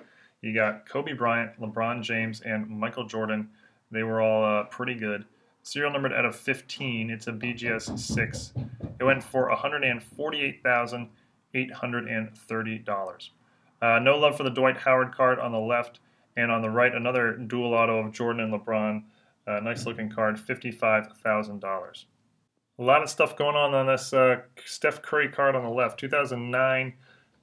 You got Kobe Bryant, LeBron James, and Michael Jordan. They were all uh, pretty good. Serial numbered out of 15. It's a BGS 6. It went for $148,830. Uh, no love for the Dwight Howard card on the left, and on the right, another dual auto of Jordan and LeBron. Uh, nice looking card, $55,000. A lot of stuff going on on this uh, Steph Curry card on the left, 2009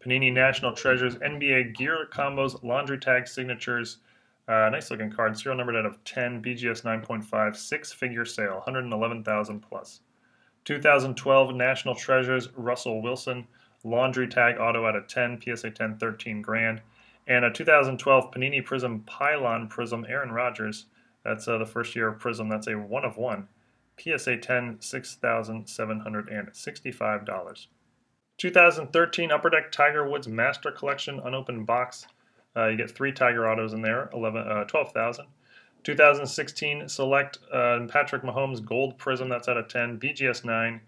Panini National Treasures NBA Gear Combos Laundry Tag Signatures. Uh, nice looking card, serial numbered out of 10, BGS 9.5, six figure sale, 111,000 plus. 2012 National Treasures Russell Wilson laundry tag auto out of 10, PSA 10, 13 grand, and a 2012 Panini Prism Pylon Prism Aaron Rodgers. That's uh, the first year of Prism. That's a one of one. PSA 10, $6,765. 2013 Upper Deck Tiger Woods Master Collection unopened box. Uh, you get three Tiger autos in there, 11, uh, 12,000. 2016 Select uh, Patrick Mahomes Gold Prism, that's out of 10. BGS 9,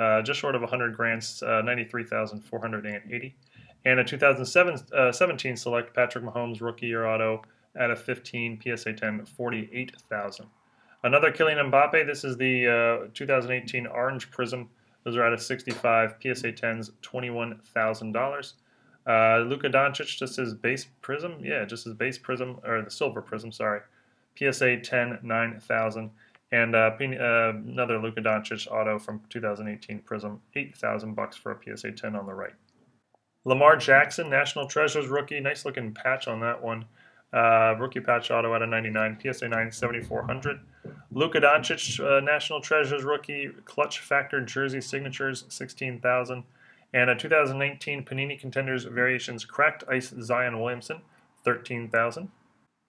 uh, just short of 100 grants, uh, 93,480. And a 2017 uh, select Patrick Mahomes rookie year auto at a 15 PSA 10, 48,000. Another Kylian Mbappe. This is the uh, 2018 Orange Prism. Those are out of 65 PSA 10s, 21000 Uh, Luka Doncic, just is base prism. Yeah, just his base prism, or the silver prism, sorry. PSA 10, 9,000 and uh, uh, another Luka Doncic auto from 2018 Prism, 8,000 bucks for a PSA 10 on the right. Lamar Jackson, National Treasures rookie, nice looking patch on that one. Uh, rookie patch auto out of 99, PSA 9, 7400. Luka Doncic, uh, National Treasures rookie, clutch factor jersey signatures, 16,000. And a 2019 Panini Contenders Variations Cracked Ice Zion Williamson, 13,000.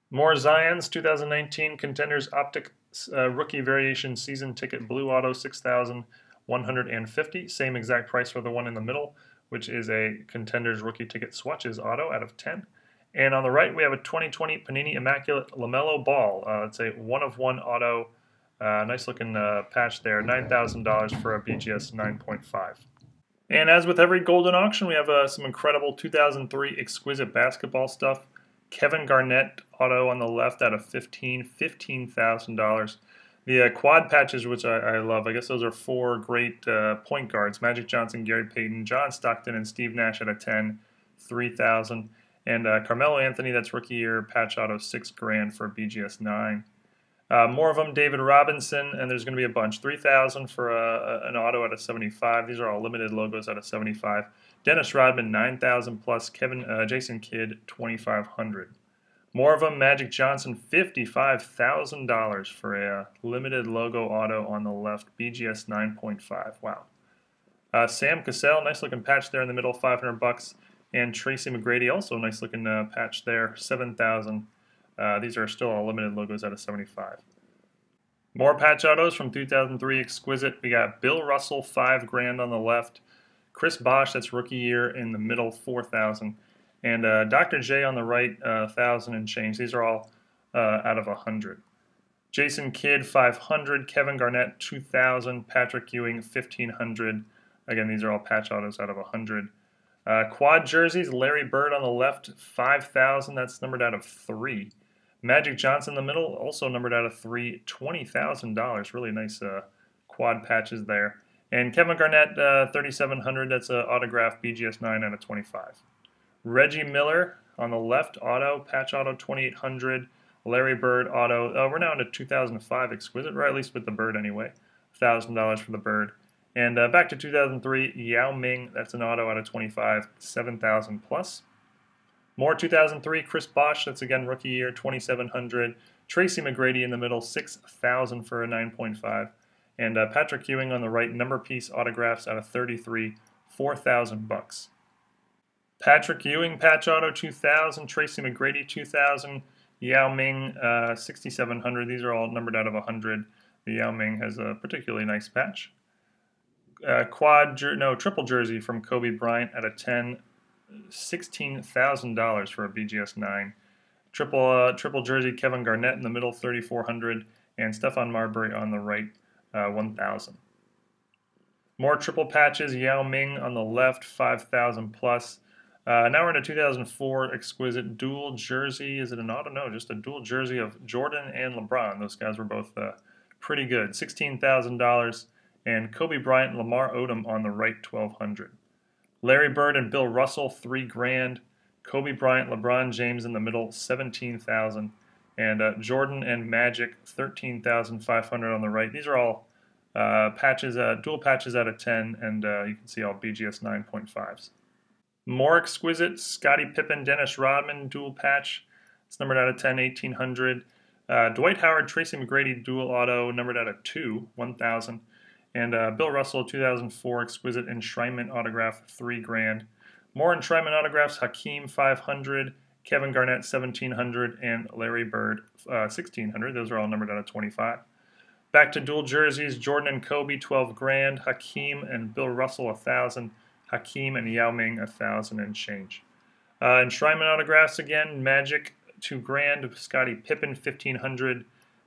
More Zions, 2019 Contenders Optic uh, rookie variation season ticket blue auto 6150 same exact price for the one in the middle which is a contenders rookie ticket swatches auto out of 10 and on the right we have a 2020 panini immaculate lamello ball uh, it's a one of one auto uh, nice looking uh, patch there $9000 for a bgs 9.5 and as with every golden auction, we have uh, some incredible 2003 exquisite basketball stuff. Kevin Garnett auto on the left out of 15, $15,000. The uh, quad patches, which I, I, love, I guess those are four great uh, point guards Magic Johnson, Gary Payton, John Stockton, and Steve Nash at a 10, 3000 And uh, Carmelo Anthony, that's rookie year, patch auto, six grand for BGS 9. Uh, more of them, David Robinson, and there's going to be a bunch. 3000 for uh, an auto out of 75. These are all limited logos out of 75. Dennis Rodman, 9,000 plus. Kevin uh, Jason Kidd, 2,500. More of them, Magic Johnson, $55,000 for a uh, limited logo auto on the left, BGS 9.5. Wow. Uh, Sam Cassell, nice looking patch there in the middle, 500 bucks. And Tracy McGrady, also nice looking uh, patch there, 7,000. Uh, these are still all limited logos out of 75. More patch autos from 2003 Exquisite. We got Bill Russell, 5 grand on the left. Chris Bosch, that's rookie year, in the middle, 4,000. And uh, Dr. J on the right, uh, 1,000 and change. These are all uh, out of 100. Jason Kidd, 500. Kevin Garnett, 2,000. Patrick Ewing, 1,500. Again, these are all patch autos out of 100. Uh, quad jerseys, Larry Bird on the left, 5,000. That's numbered out of three. Magic Johnson in the middle, also numbered out of three, $20,000. Really nice uh, quad patches there. And Kevin Garnett, uh, 3,700. That's an autograph BGS 9 out of 25. Reggie Miller on the left, auto, patch auto 2,800. Larry Bird auto. Uh, we're now into 2005 exquisite, or at least with the bird anyway. $1,000 for the bird. And uh, back to 2003, Yao Ming. That's an auto out of 25, 7,000 plus. More 2003, Chris Bosch. That's again rookie year, 2,700. Tracy McGrady in the middle, 6,000 for a 9.5. And uh, Patrick Ewing on the right, number piece autographs out of 33, 4,000 bucks. Patrick Ewing, Patch Auto 2000, Tracy McGrady 2000, Yao Ming uh, 6700. These are all numbered out of 100. The Yao Ming has a particularly nice patch. Uh, quad, jer- no, triple jersey from Kobe Bryant at a 10, $16,000 for a BGS 9. Triple, uh, triple jersey Kevin Garnett in the middle, 3400 and Stefan Marbury on the right, uh, 1,000. More triple patches, Yao Ming on the left, 5,000 plus. Uh, now we're into 2004 exquisite dual jersey. Is it an auto? No, just a dual jersey of Jordan and LeBron. Those guys were both uh, pretty good. $16,000 and Kobe Bryant, Lamar Odom on the right, 1,200. Larry Bird and Bill Russell, three grand. Kobe Bryant, LeBron James in the middle, 17,000 and uh, Jordan and Magic 13,500 on the right. These are all uh, patches, uh, dual patches out of 10, and uh, you can see all BGS 9.5s. More exquisite, Scotty Pippen, Dennis Rodman dual patch. It's numbered out of 10, 1800. Uh, Dwight Howard, Tracy McGrady dual auto, numbered out of 2, 1000. And uh, Bill Russell, 2004 exquisite enshrinement autograph, 3 grand. More enshrinement autographs, Hakeem 500. Kevin Garnett 1700 and Larry Bird uh, 1600. Those are all numbered out of 25. Back to dual jerseys: Jordan and Kobe 12 grand, Hakeem and Bill Russell 1000, Hakeem and Yao Ming 1000 and change. Uh, enshrinement autographs again: Magic 2 grand, Scottie Pippen 1500,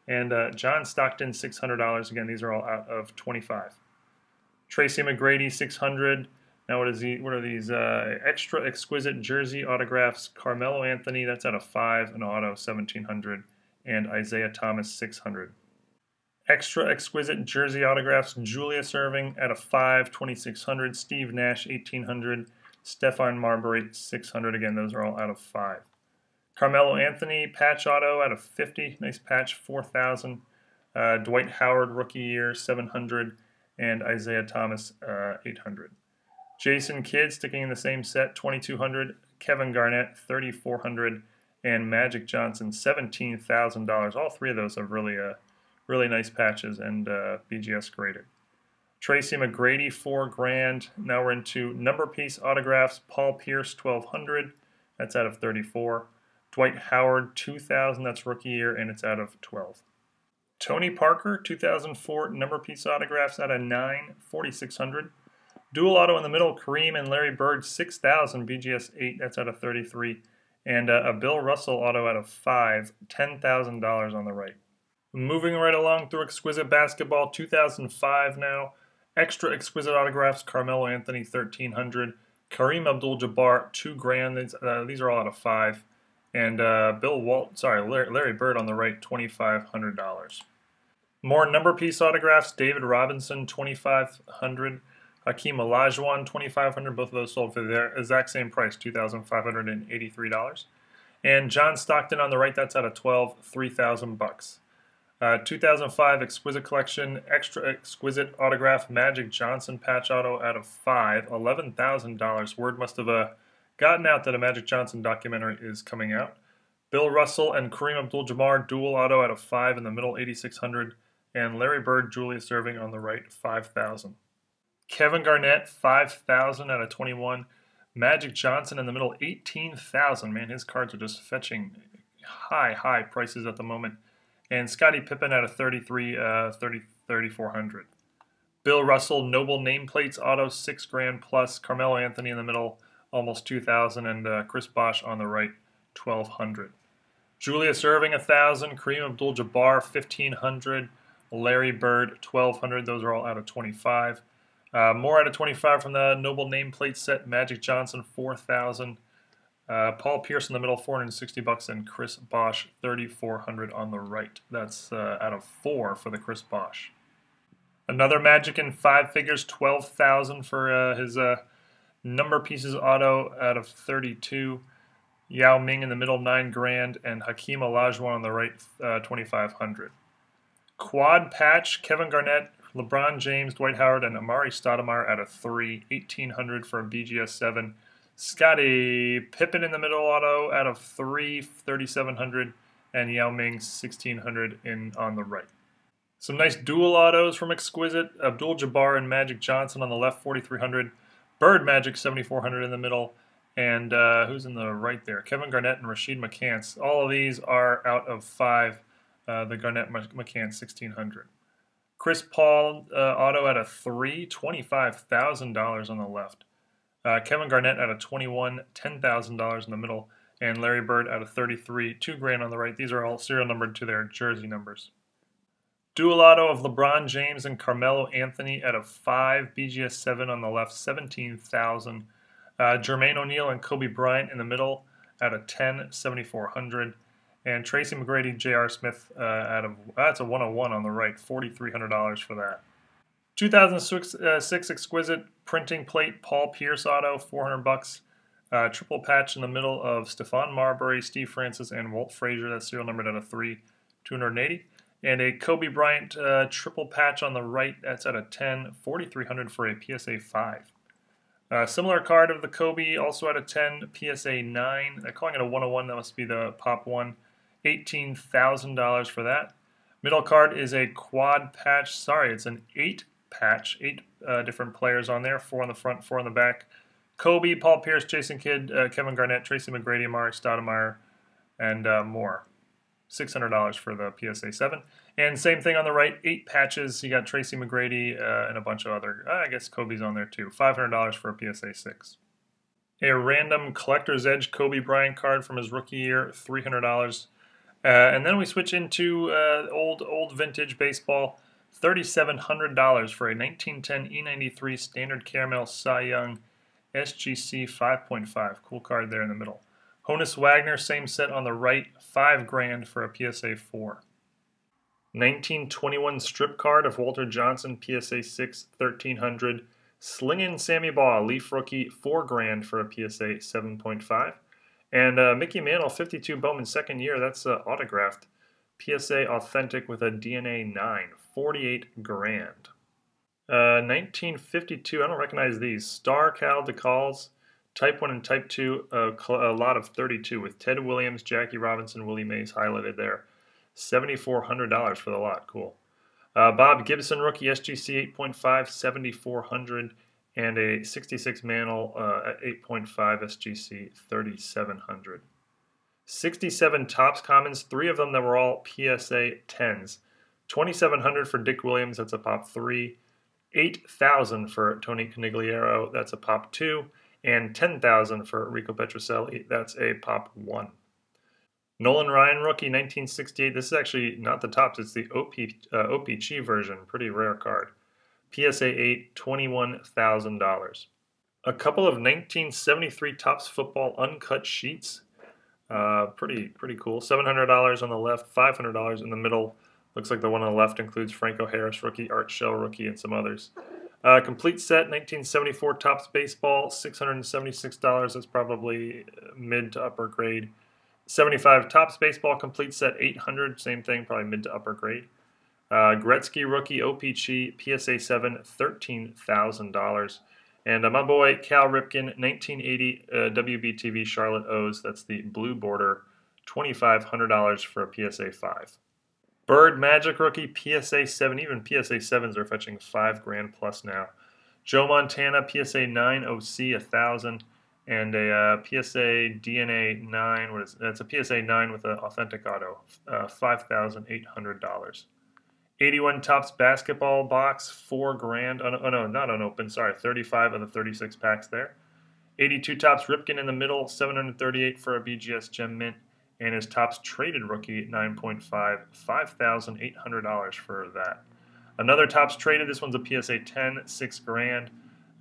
and uh, John Stockton $600. Again, these are all out of 25. Tracy McGrady 600. Now, what is the, what are these uh, extra exquisite jersey autographs? Carmelo Anthony, that's out of five, an auto seventeen hundred, and Isaiah Thomas six hundred. Extra exquisite jersey autographs: Julius Irving at a five, 2600. Steve Nash eighteen hundred. Stefan Marbury six hundred. Again, those are all out of five. Carmelo Anthony patch auto out of fifty, nice patch four thousand. Uh, Dwight Howard rookie year seven hundred, and Isaiah Thomas uh, eight hundred. Jason Kidd sticking in the same set, 2,200. Kevin Garnett, 3,400. And Magic Johnson, $17,000. All three of those have really, uh, really nice patches and uh, BGS graded. Tracy McGrady, four grand. Now we're into number piece autographs. Paul Pierce, 1,200. That's out of 34. Dwight Howard, 2,000. That's rookie year, and it's out of 12. Tony Parker, 2004 number piece autographs out of 9, 4,600. Dual auto in the middle, Kareem and Larry Bird, 6,000, BGS 8, that's out of 33. And uh, a Bill Russell auto out of 5, $10,000 on the right. Moving right along through Exquisite Basketball 2005 now. Extra Exquisite Autographs, Carmelo Anthony, 1300 Kareem Abdul Jabbar, 2 grand. These, uh, these, are all out of 5 And uh, Bill Walt, sorry, Larry Bird on the right, $2,500. More number piece autographs, David Robinson, 2500 Hakeem Olajuwon, 2500 both of those sold for their exact same price, $2,583. And John Stockton on the right, that's out of 12, 3000 bucks. Uh, 2005 Exquisite Collection Extra Exquisite Autograph Magic Johnson Patch Auto out of 5, $11,000. Word must have uh, gotten out that a Magic Johnson documentary is coming out. Bill Russell and Kareem Abdul Jabbar dual auto out of 5 in the middle, 8,600. And Larry Bird, Julius Serving on the right, 5,000. Kevin Garnett, 5,000 out of 21. Magic Johnson in the middle, 18,000. Man, his cards are just fetching high, high prices at the moment. And Scottie Pippen out of 33, uh, 30, 3,400. Bill Russell, Noble nameplates, auto, six grand plus. Carmelo Anthony in the middle, almost 2,000. And uh, Chris Bosch on the right, 1,200. Julius Irving, 1,000. Kareem Abdul Jabbar, 1,500. Larry Bird, 1,200. Those are all out of 25. Uh, more out of 25 from the Noble nameplate set. Magic Johnson, 4,000. Uh, Paul Pierce in the middle, 460 bucks, and Chris Bosch, 3,400 on the right. That's uh, out of four for the Chris Bosch. Another Magic in five figures, 12,000 for uh, his uh, number pieces auto out of 32. Yao Ming in the middle, nine grand, and Hakeem Olajuwon on the right, uh, 2,500. Quad patch, Kevin Garnett LeBron James, Dwight Howard, and Amari Stoudemire at a 3, 1800 for a BGS 7. Scotty Pippen in the middle auto out of 3, 3700, and Yao Ming 1600 in on the right. Some nice dual autos from Exquisite Abdul Jabbar and Magic Johnson on the left, 4300. Bird Magic 7400 in the middle. And uh, who's in the right there? Kevin Garnett and Rashid McCants. All of these are out of five. Uh, the Garnett McCants 1600. Chris Paul uh, auto at a three, twenty-five thousand dollars on the left. Uh, Kevin Garnett at a twenty-one, ten thousand dollars in the middle, and Larry Bird at a thirty-three, two grand on the right. These are all serial numbered to their jersey numbers. Dual auto of LeBron James and Carmelo Anthony at a five, BGS seven on the left, seventeen thousand. Uh, Jermaine O'Neal and Kobe Bryant in the middle at a ten, seventy-four hundred. And Tracy McGrady, J.R. Smith uh, out of that's a 101 on the right, $4,300 for that. 2006 uh, exquisite printing plate, Paul Pierce auto, 400 bucks. Uh, triple patch in the middle of Stefan Marbury, Steve Francis, and Walt Frazier. That's serial numbered out of three, 280. And a Kobe Bryant uh, triple patch on the right. That's at a 10, 4,300 for a PSA 5. Uh, similar card of the Kobe, also at a 10, PSA 9. They're calling it a 101. That must be the pop one. $18,000 for that. Middle card is a quad patch. Sorry, it's an eight patch. Eight uh, different players on there. Four on the front, four on the back. Kobe, Paul Pierce, Jason Kidd, uh, Kevin Garnett, Tracy McGrady, Amari Stoudemire, and uh, more. $600 for the PSA 7. And same thing on the right, eight patches. You got Tracy McGrady uh, and a bunch of other, uh, I guess Kobe's on there too. $500 for a PSA 6. A random Collector's Edge Kobe Bryant card from his rookie year, $300. Uh, and then we switch into uh, old old vintage baseball, thirty-seven hundred dollars for a nineteen ten E93 standard caramel Cy Young SGC five point five. Cool card there in the middle. Honus Wagner, same set on the right, five grand for a PSA four. 1921 strip card of Walter Johnson, PSA 6, 1300. Slingin' Sammy Baugh, Leaf rookie, 4 grand for a PSA 7.5. And uh, Mickey Mantle, 52 Bowman, second year. That's uh, autographed. PSA authentic with a DNA 9, 48 grand. Uh, 1952, I don't recognize these. Star Cal DeCalls, Type 1 and Type 2, a lot of 32 with Ted Williams, Jackie Robinson, Willie Mays highlighted there. $7,400 for the lot. Cool. Uh, Bob Gibson, rookie SGC 8.5, 7,400 and a 66 mantle uh, at 8.5 SGC 3700. 67 tops commons, three of them that were all PSA 10s. 2700 for Dick Williams, that's a pop 3. 8,000 for Tony Conigliero, that's a pop 2. And 10,000 for Rico Petroselli, that's a pop 1. Nolan Ryan rookie 1968. This is actually not the tops, it's the OP, uh, OPG version, pretty rare card. PSA 8, $21,000. A couple of 1973 Topps Football uncut sheets. Uh, pretty pretty cool. $700 on the left, $500 in the middle. Looks like the one on the left includes Franco Harris rookie, Art Shell rookie, and some others. Uh, complete set 1974 Topps Baseball, $676. That's probably mid to upper grade. 75 Topps Baseball complete set 800, same thing, probably mid to upper grade. Uh, Gretzky rookie OPG PSA 7, $13,000. And uh, my boy Cal Ripken, 1980 uh, WBTV Charlotte O's. That's the blue border, $2,500 for a PSA 5. Bird Magic rookie PSA 7. Even PSA 7s are fetching 5 grand plus now. Joe Montana PSA 9 OC, 1000 and a uh, PSA DNA 9. What is, that's a PSA 9 with an authentic auto, uh, $5,800. 81 tops basketball box, four grand. oh no, oh, not unopened. Sorry, 35 of the 36 packs there. 82 tops Ripken in the middle, 738 for a BGS gem mint, and his tops traded rookie 9.5, $5,800 for that. Another tops traded. This one's a PSA 10, six grand.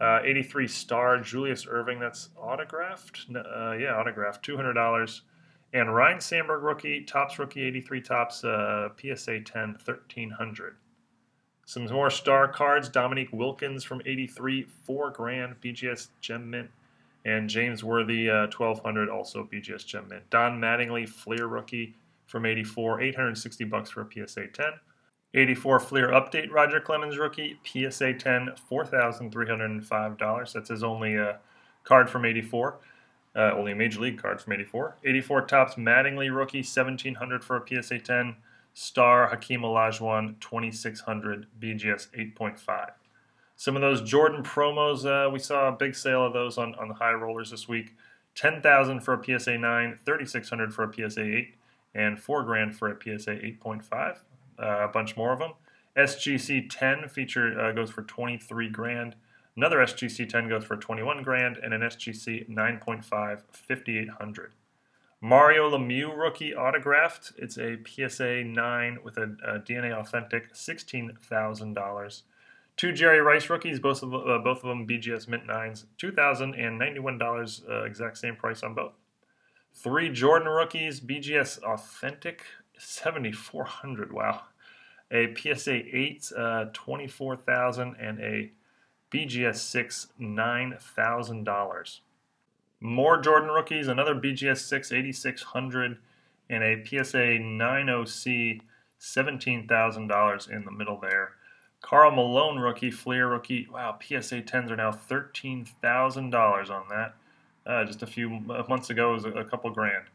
Uh, 83 star Julius Irving. That's autographed. Uh, yeah, autographed. Two hundred dollars and Ryan Sandberg rookie, tops rookie 83 tops, uh, PSA 10, 1300. Some more star cards Dominique Wilkins from 83, 4 grand, BGS Gem Mint. And James Worthy, uh, 1200, also BGS Gem Mint. Don Mattingly, Fleer rookie from 84, 860 bucks for a PSA 10. 84 Fleer update, Roger Clemens rookie, PSA 10, $4,305. That's his only uh, card from 84. Uh, only Major League card from 84. 84 tops Mattingly rookie, 1700 for a PSA 10. Star Hakeem Olajuwon, 2600 BGS 8.5. Some of those Jordan promos, uh, we saw a big sale of those on, on the high rollers this week. 10,000 for a PSA 9, 3600 for a PSA 8, and 4 grand for a PSA 8.5. Uh, a bunch more of them. SGC 10 feature uh, goes for 23 grand. Another SGC 10 goes for 21 grand, and an SGC 9.5, 5800. Mario Lemieux rookie autographed. It's a PSA 9 with a, a DNA authentic, $16,000. Two Jerry Rice rookies, both of, uh, both of them BGS Mint 9s, $2,091, uh, exact same price on both. Three Jordan rookies, BGS Authentic, 7400 wow. A PSA 8, uh, 24000 and a BGS6 $9,000. More Jordan rookies, another BGS6 8600 and a PSA 90C $17,000 in the middle there. Carl Malone rookie, Fleer rookie. Wow, PSA 10s are now $13,000 on that. Uh, just a few uh, months ago, it was a, a couple grand.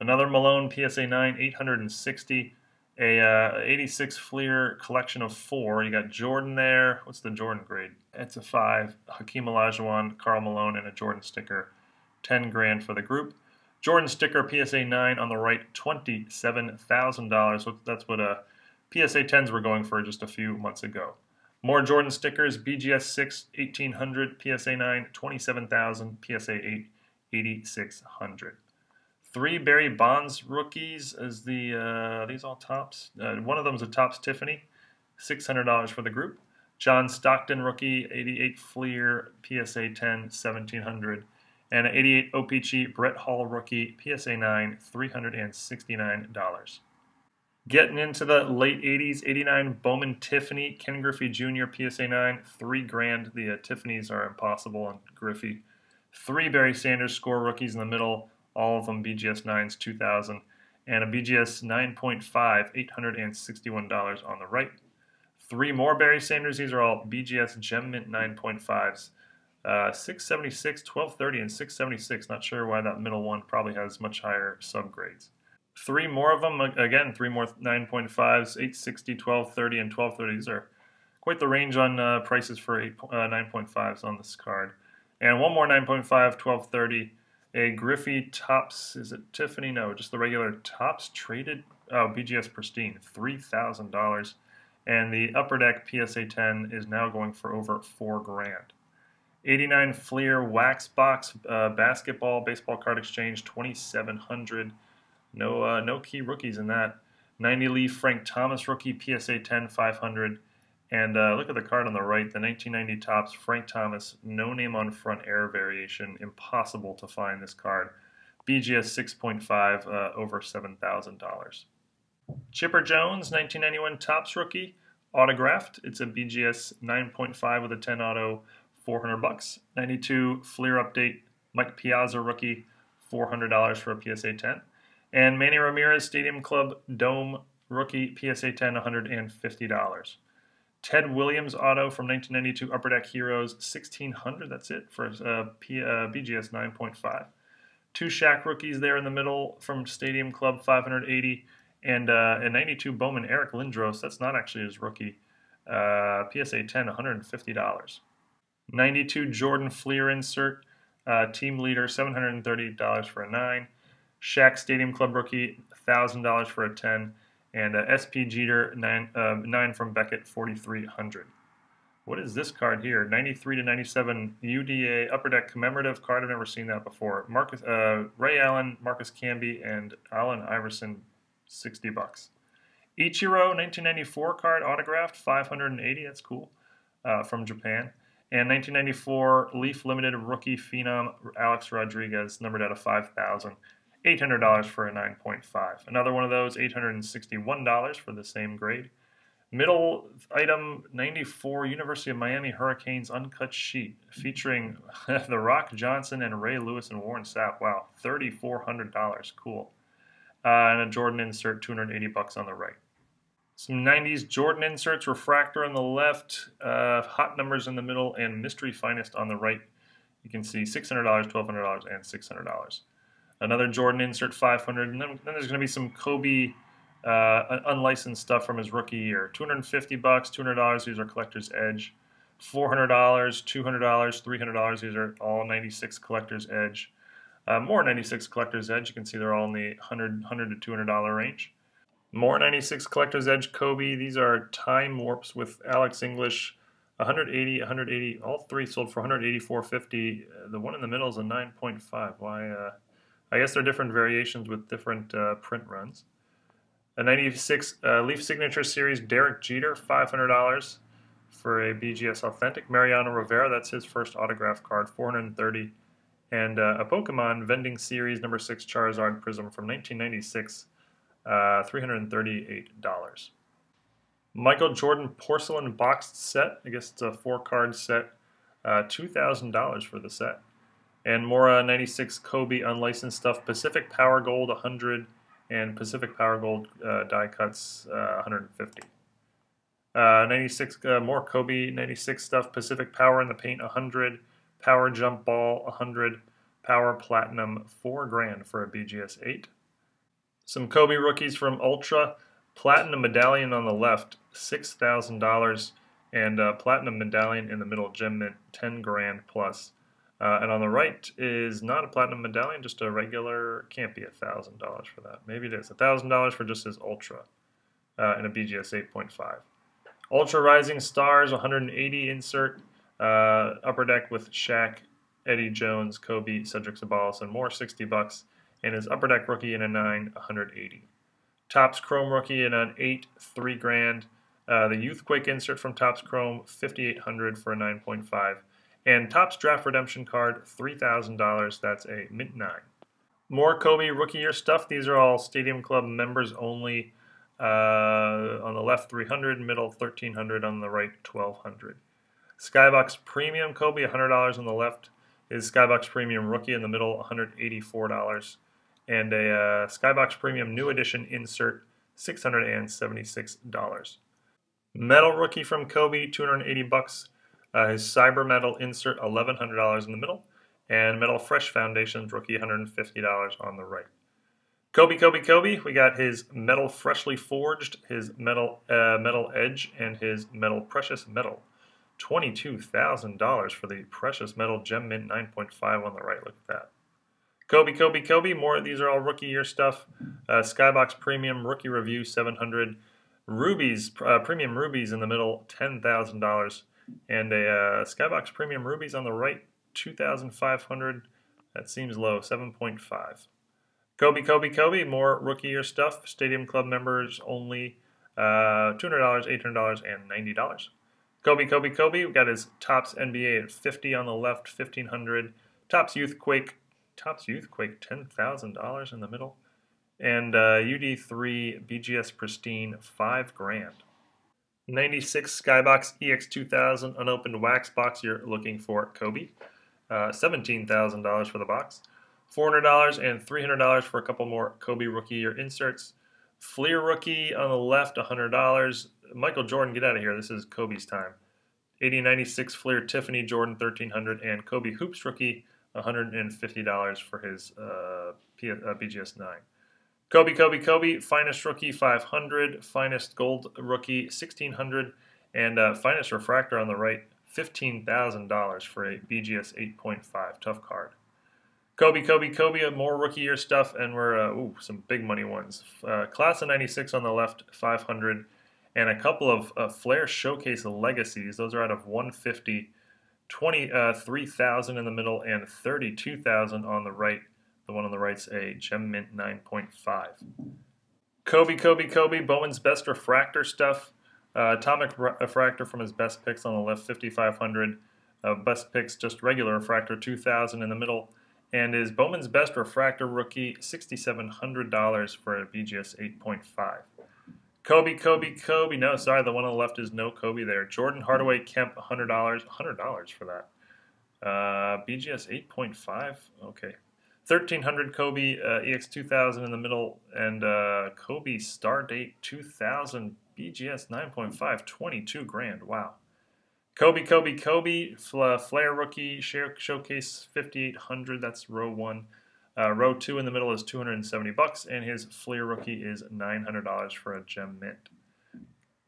Another Malone PSA 9, 860 a uh, 86 Fleer collection of four. You got Jordan there. What's the Jordan grade? It's a five. Hakeem Olajuwon, Carl Malone, and a Jordan sticker. 10 grand for the group. Jordan sticker PSA 9 on the right, $27,000. That's what uh, PSA 10s were going for just a few months ago. More Jordan stickers, BGS 6, 1800, PSA 9, 27,000, PSA 8, 8600 three Barry Bonds rookies as the uh, these all tops. Uh, one of them is a tops Tiffany, six hundred dollars for the group. John Stockton rookie, eighty eight Fleer PSA 10, 1700. and an eighty eight Opeachy Brett Hall rookie PSA nine, three hundred and sixty nine dollars. Getting into the late 80s, 89 Bowman Tiffany, Ken Griffey Jr., PSA 9, three grand. The uh, Tiffany's are impossible on Griffey. Three Barry Sanders score rookies in the middle all of them BGS 9s 2000, and a BGS 9.5, $861 on the right. Three more Barry Sanders. These are all BGS Gem Mint 9.5s. Uh, 676, 1230, and 676. Not sure why that middle one probably has much higher subgrades. Three more of them, again, three more 9.5s, 860, 1230, and 1230. These are quite the range on uh, prices for 8, uh, 9.5s on this card. And one more 9.5, 1230, a Griffey Tops, is it Tiffany? No, just the regular Tops traded, oh, BGS Pristine, $3,000. And the Upper Deck PSA 10 is now going for over four grand. 89 Fleer Wax Box uh, Basketball Baseball Card Exchange, 2700 No, uh, no key rookies in that. 90 Lee Frank Thomas Rookie PSA 10, 500. And uh, look at the card on the right, the 1990 tops Frank Thomas, no name on front air variation. Impossible to find this card. BGS 6.5, uh, over $7,000. Chipper Jones, 1991 tops rookie, autographed. It's a BGS 9.5 with a 10 auto, 400 bucks. 92 Fleer update, Mike Piazza rookie, $400 for a PSA 10. And Manny Ramirez Stadium Club Dome rookie PSA 10, $150. Ted Williams auto from 1992 Upper Deck Heroes 1600. That's it for uh, P, uh, BGS 9.5. Two Shack rookies there in the middle from Stadium Club 580 and uh, a 92 Bowman Eric Lindros. That's not actually his rookie. Uh, PSA 10, $150. 92 Jordan Fleer insert, uh, team leader, $730 for a 9. Shaq Stadium Club rookie, $1,000 for a 10 and uh, SP Jeter 9, uh, 9 from Beckett 4300. What is this card here? 93 to 97 UDA Upper Deck commemorative card. I've never seen that before. Marcus uh, Ray Allen, Marcus Camby, and Allen Iverson, 60 bucks. Ichiro 1994 card autographed 580. That's cool uh, from Japan. And 1994 Leaf Limited rookie phenom Alex Rodriguez, numbered out of 5,000. $800 for a 9.5. Another one of those, $861 for the same grade. Middle item 94, University of Miami Hurricanes Uncut Sheet, featuring The Rock Johnson and Ray Lewis and Warren Sapp. Wow, $3,400. Cool. Uh, and a Jordan insert, 280 bucks on the right. Some 90s Jordan inserts, Refractor on the left, uh, Hot Numbers in the middle, and Mystery Finest on the right. You can see $600, $1,200, and $600 another Jordan insert 500, and then, then there's going to be some Kobe uh, unlicensed stuff from his rookie year. 250 bucks, 200 dollars. These are collector's edge. 400 dollars, 200 dollars, 300 dollars. These are all 96 collector's edge. Uh, more 96 collector's edge. You can see they're all in the 100, 100 to 200 dollar range. More 96 collector's edge Kobe. These are time warps with Alex English. 180, 180. All three sold for 184.50. Uh, the one in the middle is a 9.5. Why? Uh, I guess there are different variations with different uh, print runs. A 96 uh, Leaf Signature Series Derek Jeter, $500 for a BGS Authentic. Mariano Rivera, that's his first autograph card, 430 And uh, a Pokemon Vending Series number 6 Charizard Prism from 1996, uh, $338. Michael Jordan Porcelain Boxed Set, I guess it's a four card set, uh, $2,000 for the set and Mora 96 Kobe unlicensed stuff, Pacific Power Gold 100, and Pacific Power Gold uh, die cuts uh, 150. Uh, 96 uh, more Kobe 96 stuff, Pacific Power in the paint 100, Power Jump Ball 100, Power Platinum 4 grand for a BGS 8. Some Kobe rookies from Ultra, Platinum Medallion on the left, $6,000, and uh, Platinum Medallion in the middle, Gem Mint, 10 grand plus. Uh, and on the right is not a platinum medallion, just a regular, can't be $1,000 for that. Maybe it is. $1,000 for just his Ultra uh, and a BGS 8.5. Ultra Rising Stars, 180 insert, uh, upper deck with Shaq, Eddie Jones, Kobe, Cedric Sabalas, and more, 60 bucks. And his upper deck rookie in a 9, 180. Tops Chrome rookie in an 8, 3 grand. Uh, the Youthquake insert from Tops Chrome, 5,800 for a 9.5. And Topps Draft Redemption card, $3,000. That's a mint nine. More Kobe rookie year stuff. These are all Stadium Club members only. Uh, on the left, 300, middle, 1300, on the right, 1200. Skybox Premium Kobe, $100 on the left is Skybox Premium Rookie, in the middle, $184. And a uh, Skybox Premium New Edition insert, $676. Metal Rookie from Kobe, 280 bucks. Uh, his Cyber Metal insert, $1,100 in the middle, and Metal Fresh Foundations rookie, $150 on the right. Kobe, Kobe, Kobe. We got his Metal Freshly Forged, his Metal uh, Metal Edge, and his Metal Precious Metal. $22,000 for the Precious Metal Gem Mint 9.5 on the right. Look at that. Kobe, Kobe, Kobe. More. of These are all rookie year stuff. Uh, Skybox Premium Rookie Review 700. Rubies, uh, Premium Rubies in the middle, $10,000 and a uh, Skybox Premium Rubies on the right, 2,500. That seems low, 7.5. Kobe, Kobe, Kobe, more rookie year stuff. Stadium Club members only uh, $200, $800, and $90. Kobe, Kobe, Kobe, we got his Tops NBA at 50 on the left, 1500 Tops Youth Quake, Tops Youth Quake, $10,000 in the middle. And uh, UD3 BGS Pristine, 5 grand. 96 Skybox EX2000 unopened wax box you're looking for, Kobe. Uh, $17,000 for the box. $400 and $300 for a couple more Kobe rookie year inserts. Fleer rookie on the left, $100. Michael Jordan, get out of here. This is Kobe's time. 8096 Fleer Tiffany Jordan 1300 and Kobe Hoops rookie $150 for his uh, P- uh, BGS 9. Kobe, Kobe, Kobe, finest rookie 500, finest gold rookie 1600, and uh, finest refractor on the right $15,000 for a BGS 8.5. Tough card. Kobe, Kobe, Kobe, uh, more rookie year stuff, and we're, uh, ooh, some big money ones. Uh, class of 96 on the left, 500, and a couple of uh, Flair Showcase Legacies. Those are out of 150, 23,000 uh, in the middle, and 32,000 on the right. The one on the right's a Gem Mint 9.5. Kobe, Kobe, Kobe, Bowen's best refractor stuff. Uh, atomic refractor from his best picks on the left, 5,500. Uh, best picks, just regular refractor, 2,000 in the middle. And is Bowman's best refractor rookie, $6,700 for a BGS 8.5. Kobe, Kobe, Kobe. No, sorry, the one on the left is no Kobe there. Jordan Hardaway Kemp, $100. $100 for that. Uh, BGS 8.5. Okay, 1300 Kobe, uh, EX 2000 in the middle, and uh, Kobe Star Date 2000 BGS 9.5, 22 grand. Wow. Kobe, Kobe, Kobe, Fla- uh, Flair Rookie share- Showcase 5800. That's row one. Uh, row two in the middle is 270 bucks, and his Flair Rookie is $900 for a gem mint.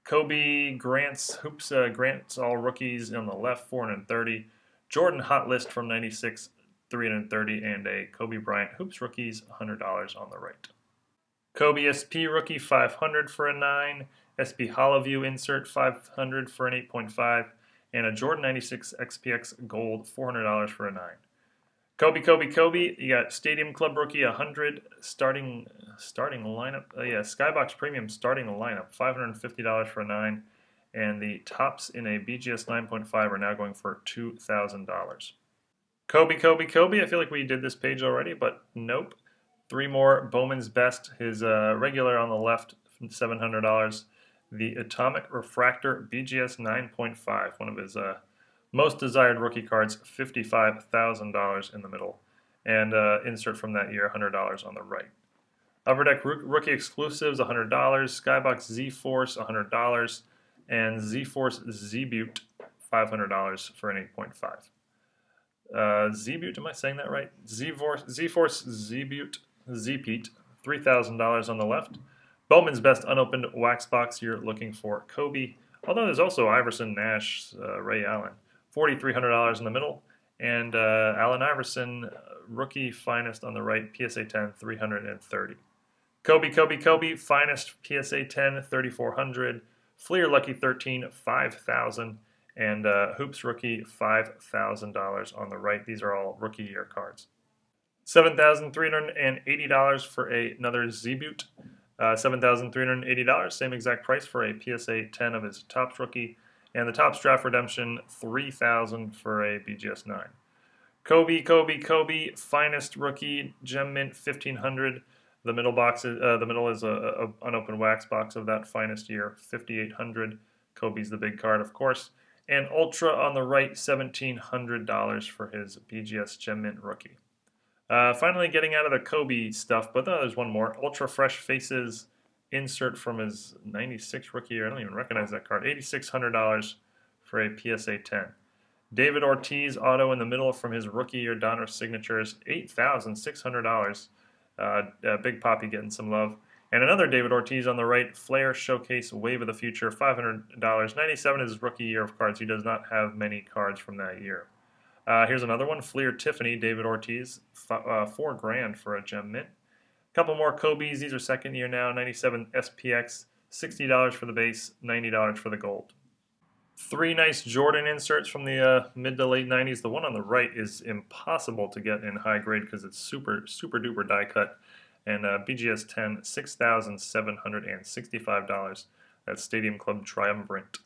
Kobe Grants Hoops uh, Grants All Rookies on the left 430. Jordan Hot List from 96 330 and a Kobe Bryant Hoops Rookies, $100 on the right. Kobe SP Rookie, 500 for a 9. SP Hollow View Insert, 500 for an 8.5. And a Jordan 96 XPX Gold, $400 for a 9. Kobe, Kobe, Kobe. You got Stadium Club Rookie, 100 starting starting lineup. Oh yeah, Skybox Premium starting lineup, $550 for a 9. And the tops in a BGS 9.5 are now going for $2,000. Kobe, Kobe, Kobe. I feel like we did this page already, but nope. Three more Bowman's Best, his uh, regular on the left, $700. The Atomic Refractor BGS 9.5, one of his uh, most desired rookie cards, $55,000 in the middle. And uh, insert from that year, $100 on the right. Upper Deck Rookie Exclusives, $100. Skybox Z Force, $100. And Z Force Z Butte, $500 for an 8.5 uh, Zbute, am I saying that right? Z-Force, Z-Force Zbute, Zpeat, $3,000 on the left. Bowman's best unopened wax box you're looking for, Kobe. Although there's also Iverson, Nash, uh, Ray Allen. $4,300 in the middle. And uh, Allen Iverson, rookie finest on the right, PSA 10, 330. Kobe, Kobe, Kobe, finest PSA 10, 3400. Fleer Lucky 13, 5000 and uh, Hoops Rookie $5,000 on the right. These are all rookie year cards. $7,380 for a, another Z-Boot. Uh, $7,380, same exact price for a PSA 10 of his Topps rookie. And the Topps Draft Redemption, 3000 for a BGS 9. Kobe, Kobe, Kobe, finest rookie, Gem Mint 1500. The middle box, is, uh, the middle is a unopened wax box of that finest year, 5800. Kobe's the big card, of course and Ultra on the right, $1,700 for his BGS Gem Mint rookie. Uh, finally, getting out of the Kobe stuff, but there's one more. Ultra Fresh Faces insert from his 96 rookie year. I don't even recognize that card. $8,600 for a PSA 10. David Ortiz auto in the middle from his rookie year Donner signatures, $8,600. Uh, uh, Big Poppy getting some love. And another David Ortiz on the right, Flair Showcase Wave of the Future, $500. 97 is his rookie year of cards. He does not have many cards from that year. Uh, here's another one, Fleer Tiffany, David Ortiz, uh, four grand for a gem mint. A couple more Kobe's. These are second year now, 97 SPX, $60 for the base, $90 for the gold. Three nice Jordan inserts from the uh, mid to late 90s. The one on the right is impossible to get in high grade because it's super, super duper die cut and uh, BGS 10, $6,765. That's Stadium Club Triumvirate.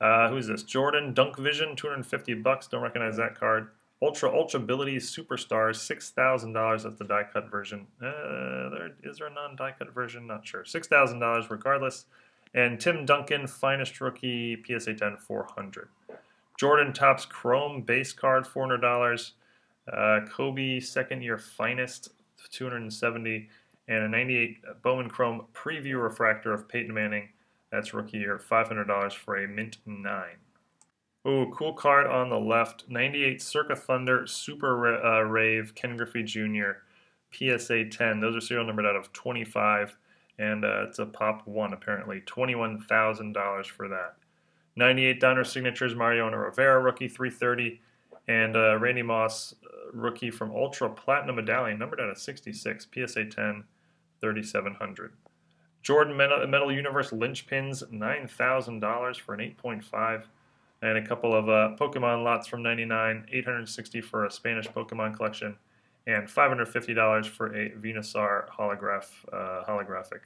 Uh, who's this? Jordan Dunk Vision, 250 bucks. Don't recognize that card. Ultra Ultra Ability Superstar, $6,000. That's the die cut version. Uh, there, is there a non die cut version? Not sure. $6,000 regardless. And Tim Duncan, Finest Rookie, PSA 10, 400. Jordan Tops Chrome base card, $400. Uh, Kobe Second Year Finest, 270 and a 98 Bowman Chrome Preview Refractor of Peyton Manning. That's rookie year, $500 for a mint 9. Ooh, cool card on the left. 98 Circa Thunder Super uh, Rave Ken Griffey Jr. PSA 10. Those are serial numbered out of 25, and uh, it's a pop one apparently. $21,000 for that. 98 Donner Signatures Mariano Rivera rookie 330, and uh, Randy Moss uh, rookie from Ultra Platinum Medallion numbered out of 66 PSA 10. 3,700. Jordan Metal, Universe Linchpins, $9,000 for an 8.5. And a couple of uh, Pokemon lots from 99, 860 for a Spanish Pokemon collection, and $550 for a Venusaur holograph, uh, holographic.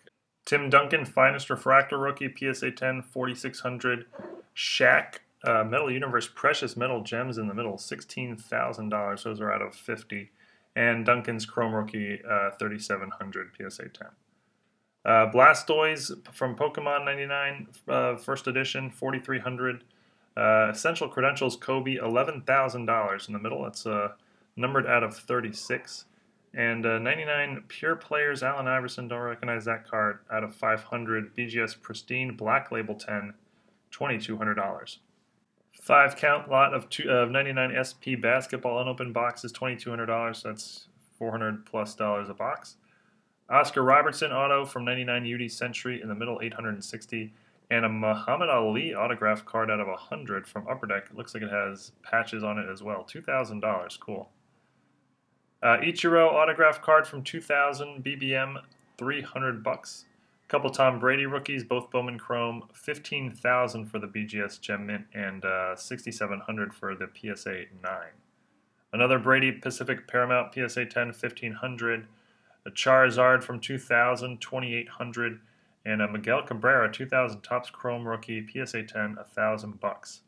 Tim Duncan, Finest Refractor Rookie, PSA 10, 4,600. Shaq, uh, Metal Universe Precious Metal Gems in the middle, $16,000. Those are out of 50 and Duncan's Chrome Rookie uh, 3700 PSA 10. Uh, Blastoise from Pokemon 99, uh, first edition, 4300. Uh, essential credentials Kobe, $11,000 in the middle. That's uh, numbered out of 36. And uh, 99 Pure Players, Allen Iverson, don't recognize that card, out of 500. BGS Pristine, Black Label 10, $2,200 five count lot of two of 99 SP basketball unopened box is $2,200. So that's 400 plus dollars a box. Oscar Robertson auto from 99 UD Century in the middle 860 and a Muhammad Ali autograph card out of 100 from Upper Deck. It looks like it has patches on it as well. $2,000. Cool. Uh, Ichiro autograph card from 2000 BBM, 300 bucks couple Tom Brady rookies, both Bowman Chrome, 15,000 for the BGS Gem Mint and uh, 6,700 for the PSA 9. Another Brady Pacific Paramount PSA 10, 1,500. A Charizard from 2000, 2,800. And a Miguel Cabrera 2000 tops Chrome Rookie PSA 10, 1,000 bucks.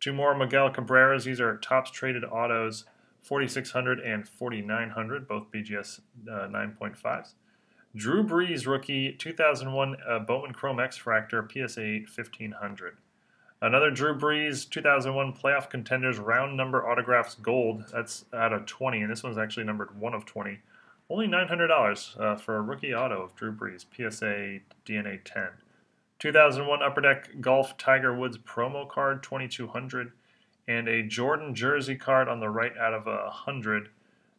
Two more Miguel Cabreras. These are tops traded autos, 4,600 and 4,900, both BGS uh, 9.5s. Drew Brees rookie 2001 uh, Bowman Chrome X Fractor PSA 1500. Another Drew Brees 2001 playoff contenders round number autographs gold. That's out of 20, and this one's actually numbered 1 of 20. Only $900 uh, for a rookie auto of Drew Brees, PSA DNA 10. 2001 Upper Deck Golf Tiger Woods promo card 2200, and a Jordan jersey card on the right out of a 100,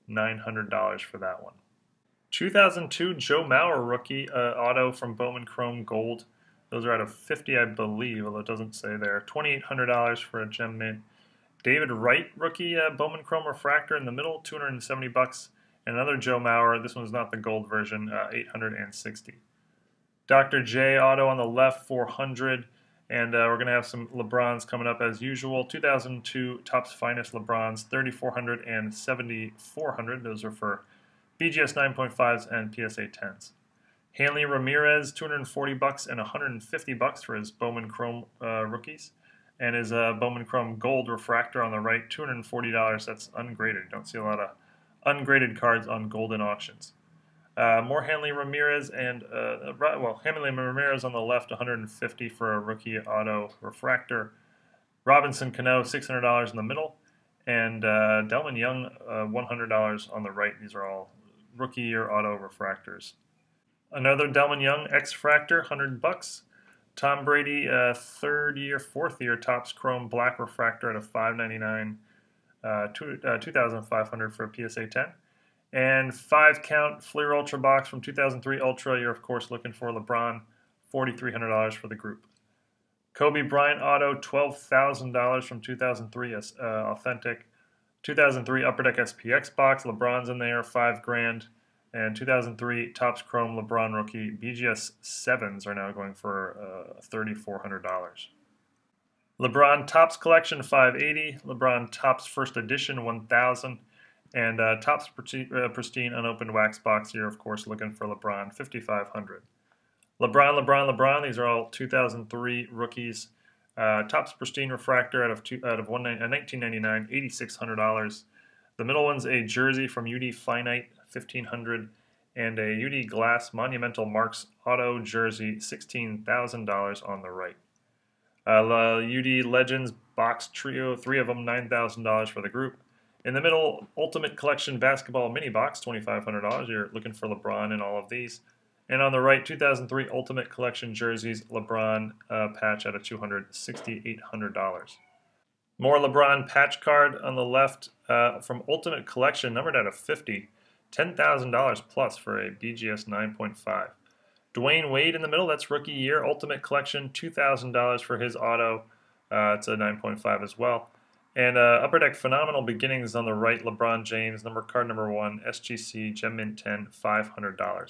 $900 for that one. 2002 Joe Mauer rookie uh, auto from Bowman Chrome Gold. Those are out of 50, I believe, although it doesn't say there. $2,800 for a gem mint. David Wright rookie uh, Bowman Chrome refractor in the middle, 270 bucks. And another Joe Mauer. This one's not the gold version, uh, 860. Dr. J auto on the left, 400. And uh, we're going to have some LeBrons coming up as usual. 2002 Topps Finest LeBrons, 3400 and 7400. Those are for BGS 9.5s and PSA 10s. Hanley Ramirez, 240 bucks and 150 bucks for his Bowman Chrome uh, rookies. And his uh, Bowman Chrome Gold Refractor on the right, $240. That's ungraded. Don't see a lot of ungraded cards on golden auctions. Uh, more Hanley Ramirez and, uh, well, Hanley Ramirez on the left, 150 for a rookie auto refractor. Robinson Cano, $600 in the middle. And uh, Delman Young, uh, $100 on the right. These are all rookie year auto refractors. Another Delman Young X Fractor, 100 bucks. Tom Brady, uh, third year, fourth year, tops Chrome Black Refractor at a 599, uh, two, uh, 2500 for a PSA 10. And five count Fleer Ultra box from 2003 Ultra. You're, of course, looking for LeBron, $4,300 for the group. Kobe Bryant Auto, $12,000 from 2003 uh, Authentic. 2003 Upper Deck SPX box, LeBron's in there, five grand. And 2003 Topps Chrome LeBron rookie BGS 7s are now going for uh, $3,400. LeBron Topps Collection 580, LeBron Topps First Edition 1000, and uh, Topps uh, Pristine Unopened Wax Box here, of course, looking for LeBron 5500. LeBron, LeBron, LeBron, these are all 2003 rookies. Uh, top's pristine refractor out of two, out of one, uh, 1999, $8,600. The middle one's a jersey from UD Finite, 1500 and a UD Glass Monumental Marks Auto Jersey, $16,000 on the right. Uh, UD Legends Box Trio, three of them, $9,000 for the group. In the middle, Ultimate Collection Basketball Mini Box, $2,500. You're looking for LeBron in all of these. And on the right, 2003 Ultimate Collection jerseys, LeBron uh, patch out of $2,800. More LeBron patch card on the left uh, from Ultimate Collection, numbered out of 50, $10,000 plus for a BGS 9.5. Dwayne Wade in the middle, that's rookie year, Ultimate Collection, $2,000 for his auto. Uh, it's a 9.5 as well. And uh, Upper Deck Phenomenal Beginnings on the right, LeBron James, number card number one, SGC, Gem Mint 10, $500.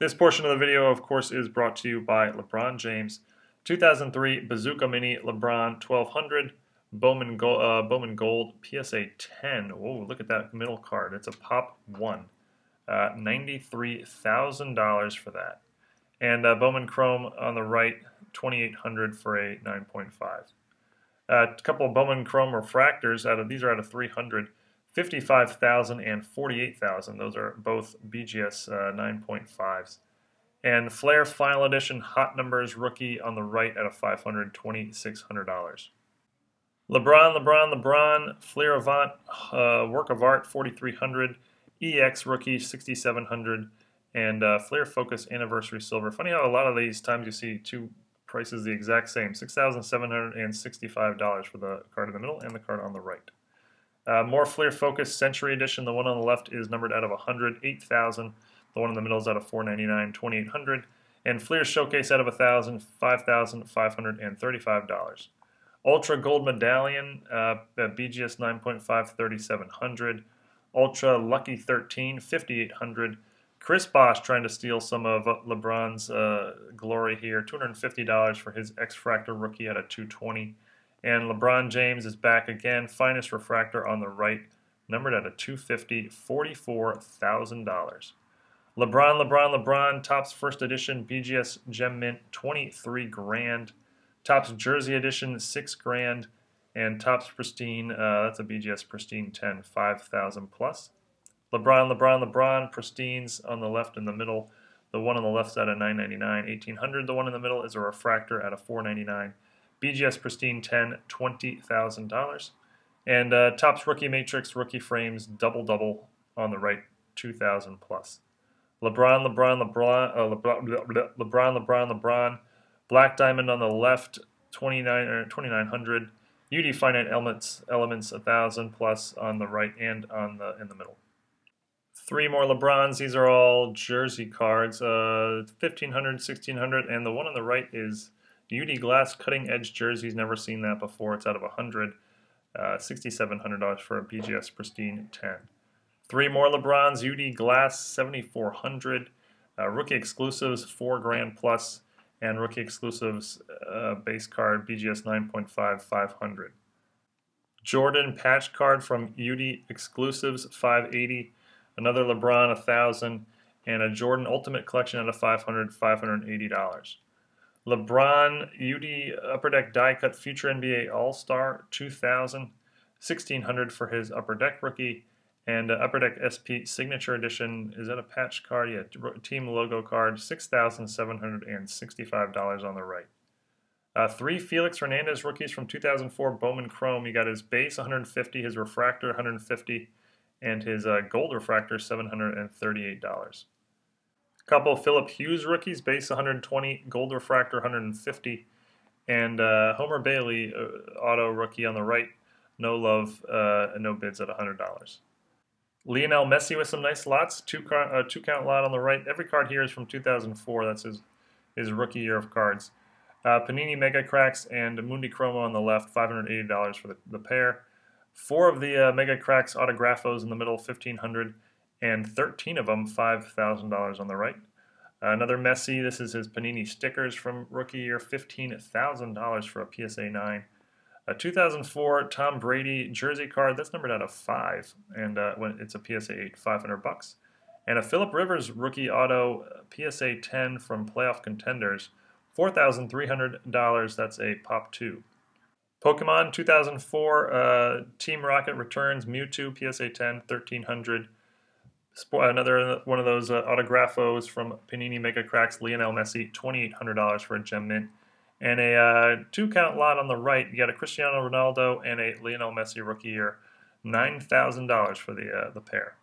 This portion of the video, of course, is brought to you by LeBron James. 2003 Bazooka Mini LeBron 1200 Bowman, Go uh, Bowman Gold PSA 10. Whoa, look at that middle card. It's a pop one. Uh, $93,000 for that. And uh, Bowman Chrome on the right, 2800 for a 9.5. Uh, a couple of Bowman Chrome refractors out of these are out of 300. 55,000 and 48,000. Those are both BGS uh, 9.5s. And Flair Final Edition Hot Numbers Rookie on the right at a 500, dollars LeBron, LeBron, LeBron, Flair Avant uh, Work of Art 4,300, EX Rookie 6,700, and uh, Flair Focus Anniversary Silver. Funny how a lot of these times you see two prices the exact same, $6,765 for the card in the middle and the card on the right. Uh, more Flair Focus Century Edition. The one on the left is numbered out of 100, 8,000. The one in the middle is out of 499, 2,800. And Flair Showcase out of 1,000, $5,535. Ultra Gold Medallion, uh, BGS 9.5, 3,700. Ultra Lucky 13, 5,800. Chris Bosch trying to steal some of LeBron's uh, glory here. $250 for his X Fractor rookie out of 220. And LeBron James is back again. Finest refractor on the right, numbered at a 250, $44,000. LeBron, LeBron, LeBron, tops First Edition, BGS Gem Mint, 23 grand. Tops Jersey Edition, 6 grand. And tops Pristine, uh, that's a BGS Pristine 10, 5,000 plus. LeBron, LeBron, LeBron, Pristines on the left and the middle. The one on the left side at 999, 1800. The one in the middle is a refractor at a 499. BGS Pristine 10, $20,000. And uh, Topps Rookie Matrix, Rookie Frames, double double on the right, 2000 plus. LeBron, LeBron, LeBron, uh, LeBron, LeBron, LeBron, LeBron. Black Diamond on the left, 2900. Er, UD Finite Elements, Elements 1000 plus on the right and on the in the middle. Three more LeBrons. These are all jersey cards. Uh, 1500, 1600, and the one on the right is UD Glass cutting edge jerseys. Never seen that before. It's out of 100. Uh, $6,700 for a PGS Pristine 10. Three more LeBrons. UD Glass, 7,400. Uh, rookie exclusives, 4 grand plus, And rookie exclusives uh, base card, BGS 9.5, 500. Jordan patch card from UD exclusives, 580. Another LeBron, 1,000. And a Jordan Ultimate Collection out of 500, $580. LeBron UD Upper Deck die cut future NBA All Star 2000, 1600 for his Upper Deck rookie, and uh, Upper Deck SP signature edition. Is that a patch card? Yeah, team logo card, $6,765 on the right. Uh, three Felix Hernandez rookies from 2004 Bowman Chrome. He got his base 150, his refractor 150, and his uh, gold refractor $738 couple Philip Hughes rookies, base 120, gold refractor 150, and uh, Homer Bailey, uh, auto rookie on the right, no love uh, and no bids at $100. Lionel Messi with some nice lots, two, car, uh, two count lot on the right. Every card here is from 2004. That's his, his rookie year of cards. Uh, Panini Mega Cracks and Mundi Chromo on the left, $580 for the, the pair. Four of the uh, Mega Cracks autographos in the middle, 1500 and 13 of them $5,000 on the right. Another Messi, this is his Panini stickers from rookie year, $15,000 for a PSA 9. A 2004 Tom Brady jersey card, that's numbered out of 5, and uh, when it's a PSA 8, 500 bucks. And a Philip Rivers rookie auto PSA 10 from playoff contenders, $4,300, that's a Pop 2. Pokemon 2004 uh, Team Rocket returns Mewtwo PSA 10, 1300 another one of those uh, autographos from Panini Mega Cracks, Lionel Messi, $2,800 for a gem mint. And a uh, two count lot on the right, you got a Cristiano Ronaldo and a Lionel Messi rookie year, $9,000 for the, uh, the pair.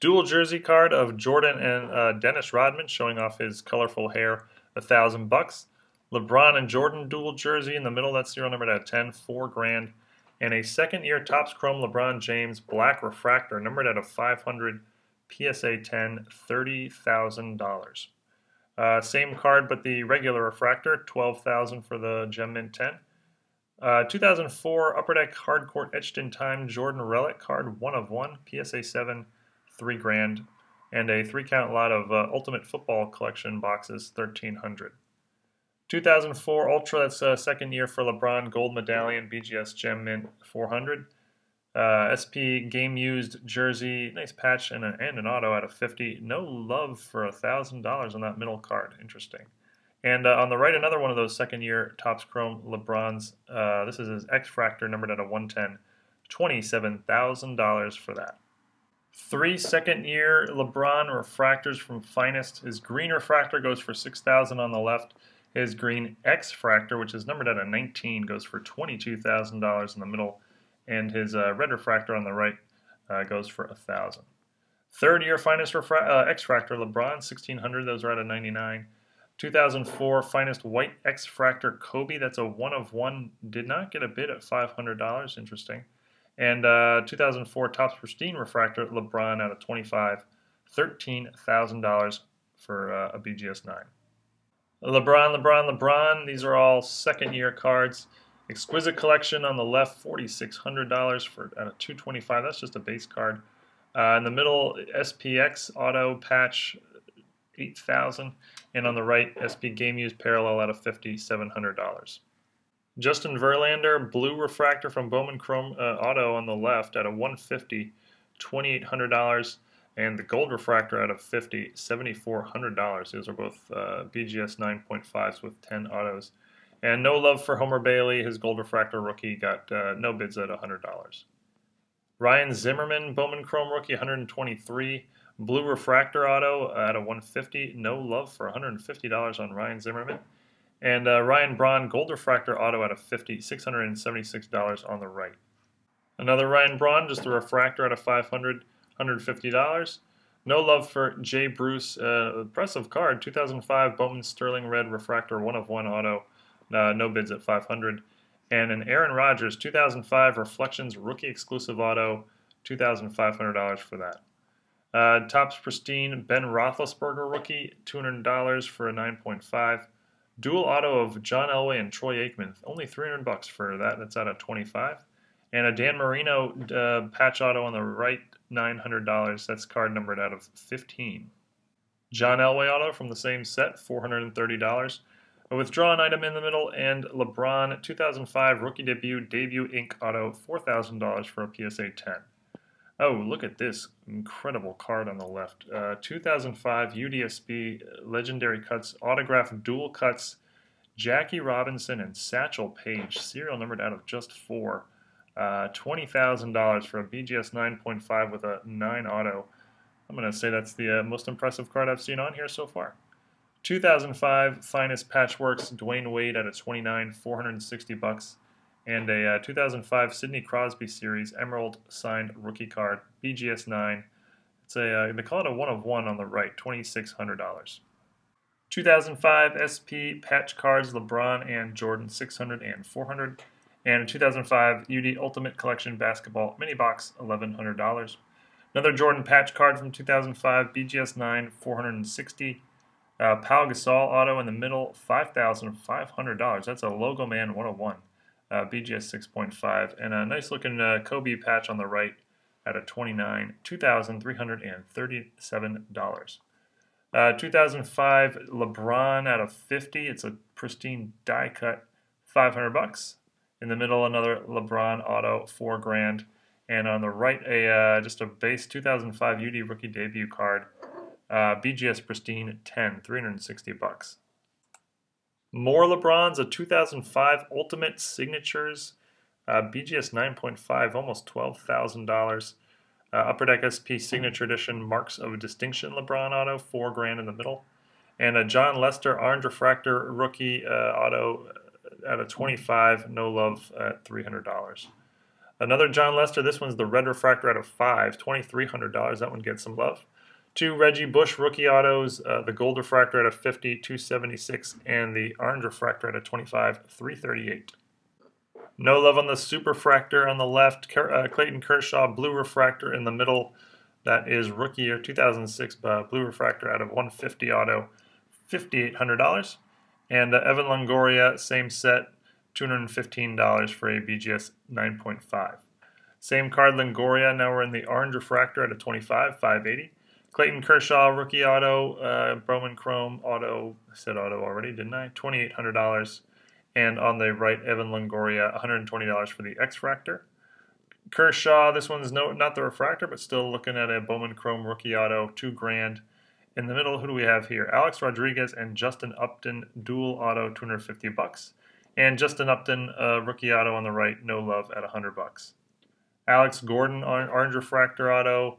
Dual jersey card of Jordan and uh, Dennis Rodman showing off his colorful hair, a thousand bucks. LeBron and Jordan dual jersey in the middle, that's zero number out of 10, four grand. And a second year Topps Chrome LeBron James black refractor, numbered out of 500 PSA 10, $30,000. Uh, same card, but the regular refractor, 12000 for the Gem Mint 10. Uh, 2004 Upper Deck Hardcore Etched in Time Jordan Relic card, one of one, PSA 7, three grand, and a three count lot of uh, Ultimate Football Collection boxes, 1300 2004 Ultra, that's uh, second year for LeBron Gold Medallion, BGS Gem Mint 400. Uh, SP game used jersey, nice patch and, and an auto out of 50. No love for a $1,000 on that middle card. Interesting. And uh, on the right, another one of those second year tops Chrome LeBrons. Uh, this is his X Fractor numbered out of 110. $27,000 for that. Three second year LeBron refractors from Finest. His green refractor goes for 6000 on the left. His green X Fractor, which is numbered out of 19, goes for $22,000 in the middle and his uh, red refractor on the right uh, goes for 1,000. Third year finest refra- uh, X Fractor LeBron, 1,600. Those are out of 99. 2004 finest white X Fractor Kobe. That's a one of one. Did not get a bid at $500. Interesting. And uh, 2004 Topps Pristine Refractor LeBron out of 25. $13,000 for uh, a BGS 9. LeBron, LeBron, LeBron. These are all second year cards. Exquisite Collection on the left, $4,600 for at uh, a 225. That's just a base card. Uh, in the middle, SPX Auto Patch, 8,000, and on the right, SP Game Use Parallel at a $5,700. Justin Verlander, Blue Refractor from Bowman Chrome uh, Auto on the left at a 150, $2,800, and the Gold Refractor out of 50, $7,400. Those are both uh, BGS 9.5s with 10 autos. And no love for Homer Bailey. His gold refractor rookie got uh, no bids at $100. Ryan Zimmerman, Bowman Chrome rookie, 123. Blue refractor auto at a 150. No love for $150 on Ryan Zimmerman. And uh, Ryan Braun, gold refractor auto at a 50, $676 on the right. Another Ryan Braun, just a refractor at a 500, $150. No love for Jay Bruce. Uh, impressive card. 2005 Bowman Sterling Red Refractor 1 of 1 auto uh, no bids at 500, and an Aaron Rodgers 2005 Reflections rookie exclusive auto, $2,500 for that. Uh, Tops Pristine Ben Roethlisberger rookie, $200 for a 9.5. Dual auto of John Elway and Troy Aikman, only 300 bucks for that. That's out of 25. And a Dan Marino uh, patch auto on the right, $900. That's card numbered out of 15. John Elway auto from the same set, $430 a withdrawn item in the middle, and LeBron 2005 rookie debut debut ink auto $4,000 for a PSA 10. Oh, look at this incredible card on the left. Uh, 2005 UDSB Legendary Cuts, autograph dual cuts, Jackie Robinson and Satchel Paige, serial numbered out of just four. Uh, $20,000 for a BGS 9.5 with a 9 auto. I'm going to say that's the uh, most impressive card I've seen on here so far. 2005 Finest Patchworks Dwayne Wade at a 29, 460 bucks, and a uh, 2005 Sidney Crosby Series Emerald signed rookie card BGS 9. It's a uh, they call it a one of one on the right, 2,600 dollars. 2005 SP patch cards LeBron and Jordan 600 and 400, and a 2005 UD Ultimate Collection basketball mini box 1,100 dollars. Another Jordan patch card from 2005 BGS 9 460. Uh, Gasol auto in the middle, $5,500. That's a Logo Man 101, uh, BGS 6.5, and a nice looking uh, Kobe patch on the right at a 29, $2,337. Uh, 2005 LeBron out of 50. It's a pristine die cut, 500 bucks. In the middle, another LeBron auto, four grand. And on the right, a uh, just a base 2005 UD rookie debut card, uh, BGS Pristine 10, 360 bucks. More LeBrons, a 2005 Ultimate Signatures, uh, BGS 9.5, almost $12,000. Uh, Upper Deck SP Signature Edition Marks of Distinction LeBron auto, four grand in the middle. And a John Lester Orange Refractor Rookie uh, auto uh, at a 25, no love at $300. Another John Lester, this one's the Red Refractor out of 5, $2,300. That one gets some love. Two Reggie Bush rookie autos, uh, the gold refractor at a 50, 276, and the orange refractor at a 25, 338. No love on the super refractor on the left, uh, Clayton Kershaw blue refractor in the middle. That is rookie year 2006 uh, blue refractor out of 150 auto, $5,800. And uh, Evan Longoria, same set, $215 for a BGS 9.5. Same card, Longoria. Now we're in the orange refractor at a 25, 580. Clayton Kershaw, rookie auto, uh, Bowman Chrome auto. I said auto already, didn't I? $2,800. And on the right, Evan Longoria, $120 for the X-Fractor. Kershaw, this one's no, not the refractor, but still looking at a Bowman Chrome rookie auto, two grand. In the middle, who do we have here? Alex Rodriguez and Justin Upton, dual auto, 250 bucks. And Justin Upton, uh, rookie auto on the right, no love at 100 bucks. Alex Gordon, orange refractor auto,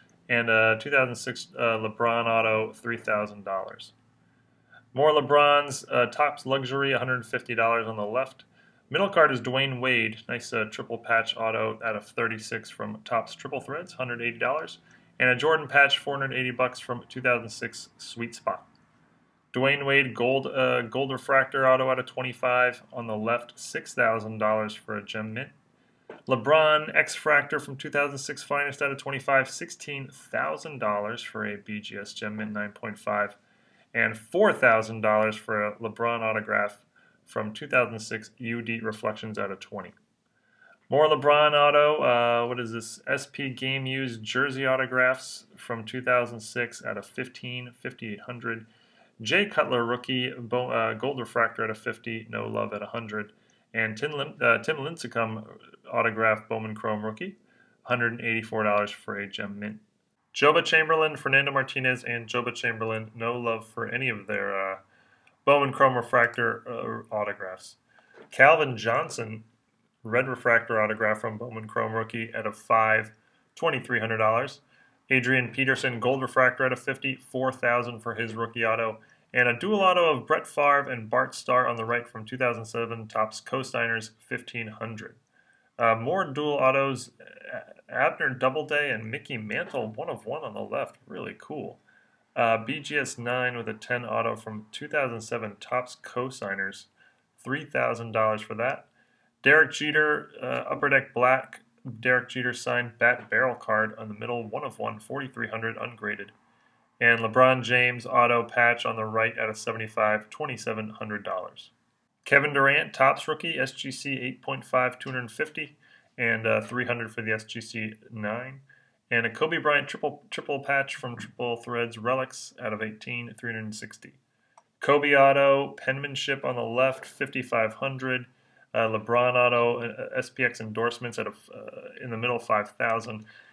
and a 2006 uh, LeBron Auto, $3,000. More LeBron's uh, tops luxury, $150 on the left. Middle card is Dwayne Wade, nice uh, triple patch auto out of 36 from Tops Triple Threads, $180, and a Jordan patch, 480 bucks from 2006 Sweet Spot. Dwayne Wade gold uh, gold refractor auto out of 25 on the left, $6,000 for a gem mint. LeBron X Fractor from 2006 Finest out of 25, $16,000 for a BGS Gem Mint 9.5, and $4,000 for a LeBron autograph from 2006 UD Reflections out of 20. More LeBron auto. Uh, what is this? SP Game Used Jersey autographs from 2006 out of 15, 5800. Jay Cutler rookie, uh, gold refractor at a 50, no love at 100 and Tim, uh, Tim Lincecum autographed Bowman Chrome rookie, $184 for HM Mint. Joba Chamberlain, Fernando Martinez, and Joba Chamberlain, no love for any of their uh, Bowman Chrome Refractor uh, autographs. Calvin Johnson, Red Refractor autograph from Bowman Chrome rookie at a 5 $2,300. Adrian Peterson, Gold Refractor at a 50 4000 for his rookie auto. And a duolato of Brett Favre and Bart Starr on the right from 2007 tops co signers 1500. Uh, more dual autos, Abner Doubleday and Mickey Mantle, one of one on the left. Really cool. Uh, BGS9 with a 10 auto from 2007 tops Co-Signers. $3,000 for that. Derek Jeter, uh, Upper Deck Black, Derek Jeter signed bat barrel card on the middle, one of one, 4,300 ungraded and LeBron James auto patch on the right at a 75, $2,700. Kevin Durant, tops rookie, SGC 8.5, 250, and uh, 300 for the SGC 9. And a Kobe Bryant triple triple patch from Triple Threads Relics out of 18, 360. Kobe Auto, penmanship on the left, 5,500. Uh, LeBron Auto, uh, SPX endorsements at a, uh, in the middle, 5,000.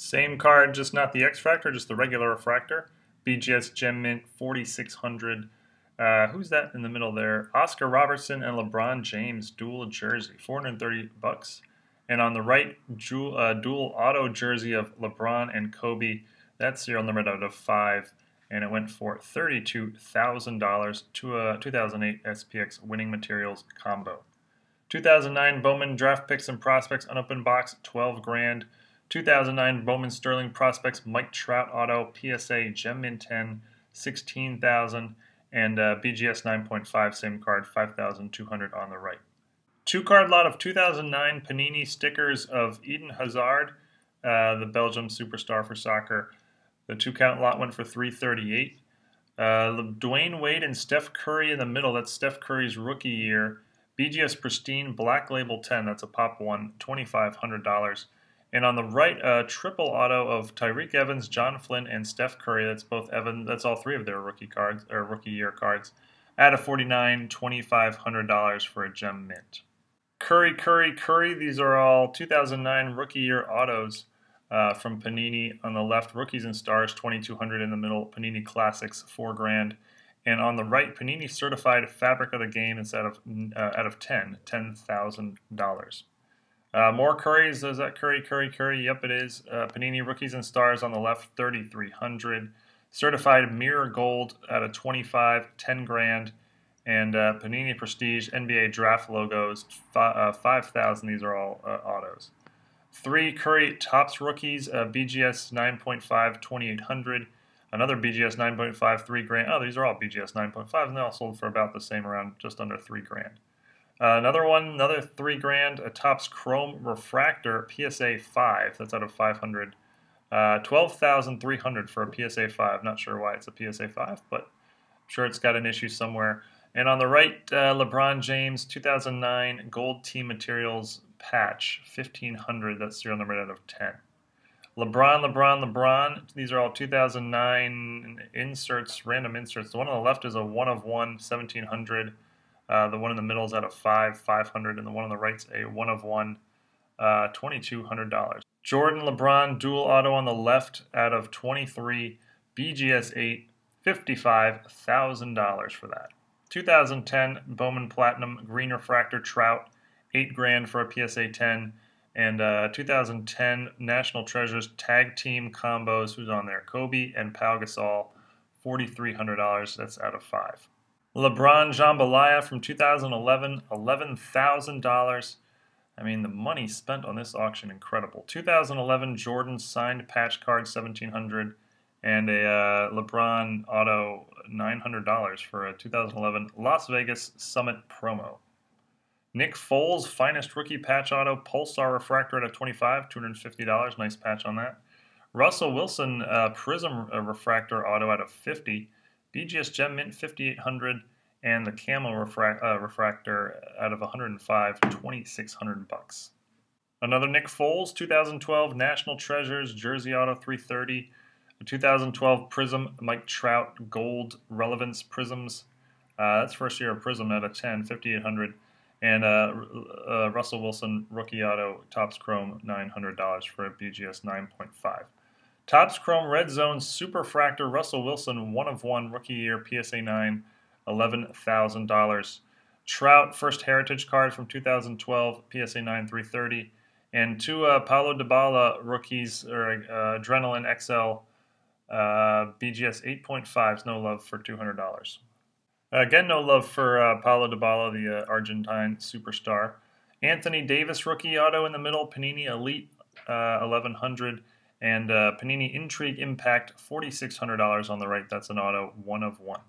Same card, just not the X Factor, just the regular refractor. BGS Gem Mint 4600. Uh, who's that in the middle there? Oscar Robertson and LeBron James dual jersey, 430 bucks. And on the right, dual, uh, dual auto jersey of LeBron and Kobe. That's serial number out of five, and it went for thirty-two thousand dollars to a 2008 SPX winning materials combo. 2009 Bowman draft picks and prospects, unopened box, 12 grand. 2009 Bowman Sterling Prospects Mike Trout Auto PSA Gem Mint 10 16,000 and uh, BGS 9.5 same card 5,200 on the right. Two card lot of 2009 Panini stickers of Eden Hazard, uh, the Belgium superstar for soccer. The two count lot went for 338. Uh, Dwayne Wade and Steph Curry in the middle. That's Steph Curry's rookie year. BGS Pristine Black Label 10. That's a pop one, $2,500. And on the right, a triple auto of Tyreek Evans, John Flynn, and Steph Curry. That's both Evan. That's all three of their rookie cards or rookie year cards. At a forty nine, twenty five hundred dollars for a gem mint. Curry, Curry, Curry. These are all two thousand nine rookie year autos uh, from Panini. On the left, rookies and stars, twenty two hundred. In the middle, Panini classics, four grand. And on the right, Panini certified fabric of the game instead of uh, out of ten, ten thousand dollars. Uh, more curries? Is that Curry, Curry, Curry? Yep, it is. Uh, Panini Rookies and Stars on the left, 3,300. Certified Mirror Gold at a 25, 10 grand. And uh, Panini Prestige NBA Draft logos, fi uh, 5,000. These are all uh, autos. Three Curry Tops Rookies, uh, BGS 9.5, 2,800. Another BGS 9.5, 3 grand. Oh, these are all BGS 9.5, and they all sold for about the same, around just under 3 grand. Uh, another one, another three grand, a Topps Chrome Refractor PSA 5. That's out of 500. Uh, 12,300 for a PSA 5. Not sure why it's a PSA 5, but I'm sure it's got an issue somewhere. And on the right, uh, LeBron James 2009 Gold Team Materials patch, 1500. That's serial number out of 10. LeBron, LeBron, LeBron. These are all 2009 inserts, random inserts. The one on the left is a one of one, 1700. Uh, the one in the middle is out of five, 500, and the one on the right's a one of one, uh, $2,200. Jordan LeBron dual auto on the left out of 23, BGS 8, $55,000 for that. 2010 Bowman Platinum Green Refractor Trout, 8 grand for a PSA 10. And uh, 2010 National Treasures Tag Team Combos, who's on there? Kobe and Pau Gasol, $4,300. That's out of five. LeBron Jambalaya from 2011, $11,000. I mean, the money spent on this auction, incredible. 2011 Jordan signed patch card, 1700 and a uh, LeBron auto, $900 for a 2011 Las Vegas Summit promo. Nick Foles, finest rookie patch auto, Pulsar refractor at a 25, $250. Nice patch on that. Russell Wilson, uh, Prism uh, refractor auto out of 50. BGS Gem Mint 5800 and the Camo refra uh, refractor out of 105, 2600 bucks. Another Nick Foles 2012 National Treasures Jersey Auto 330, a 2012 Prism Mike Trout Gold Relevance Prisms. Uh, that's first year of Prism out of 10, 5800 and uh, uh, Russell Wilson rookie auto tops chrome nine hundred dollars for a BGS nine point five. Topps Chrome Red Zone Superfractor Russell Wilson, one of one, rookie year, PSA 9, $11,000. Trout, first heritage card from 2012, PSA 9, 330. And two uh, Paulo Dybala rookies, or uh, Adrenaline XL, uh, BGS 8.5s, no love for $200. Again, no love for uh, Paulo Dybala, the uh, Argentine superstar. Anthony Davis, rookie auto in the middle, Panini Elite uh, 1100. And uh, Panini Intrigue Impact, $4,600 on the right. That's an auto, one of one.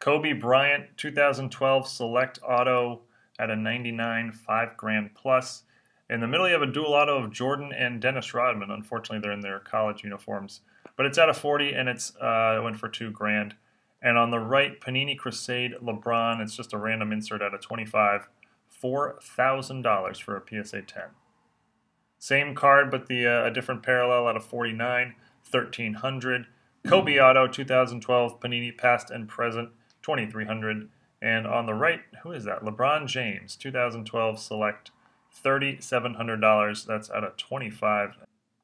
Kobe Bryant, 2012 Select Auto at a 99, 5 grand plus. In the middle, you have a dual auto of Jordan and Dennis Rodman. Unfortunately, they're in their college uniforms. But it's at a 40, and it's uh, it went for 2 grand. And on the right, Panini Crusade LeBron. It's just a random insert out of 25. $4,000 for a PSA 10. Same card, but the uh, a different parallel out of 49, 1300. Kobe Auto 2012 Panini Past and Present 2300. And on the right, who is that? LeBron James 2012 Select $3,700. That's out of 25.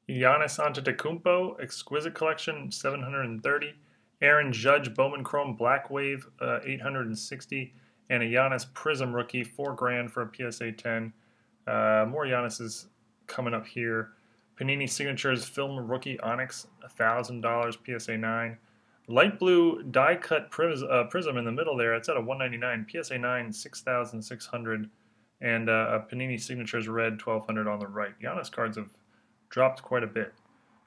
Giannis Antetokounmpo Exquisite Collection 730. Aaron Judge Bowman Chrome Black Wave uh, 860. And a Giannis Prism rookie, four grand for a PSA 10. Uh, more Giannis's coming up here. Panini Signatures Film Rookie Onyx, $1,000 PSA 9. Light blue die cut prism, uh, prism in the middle there. It's at a 199 PSA 9, 6,600. And uh, a Panini Signatures Red, 1,200 on the right. Giannis cards have dropped quite a bit.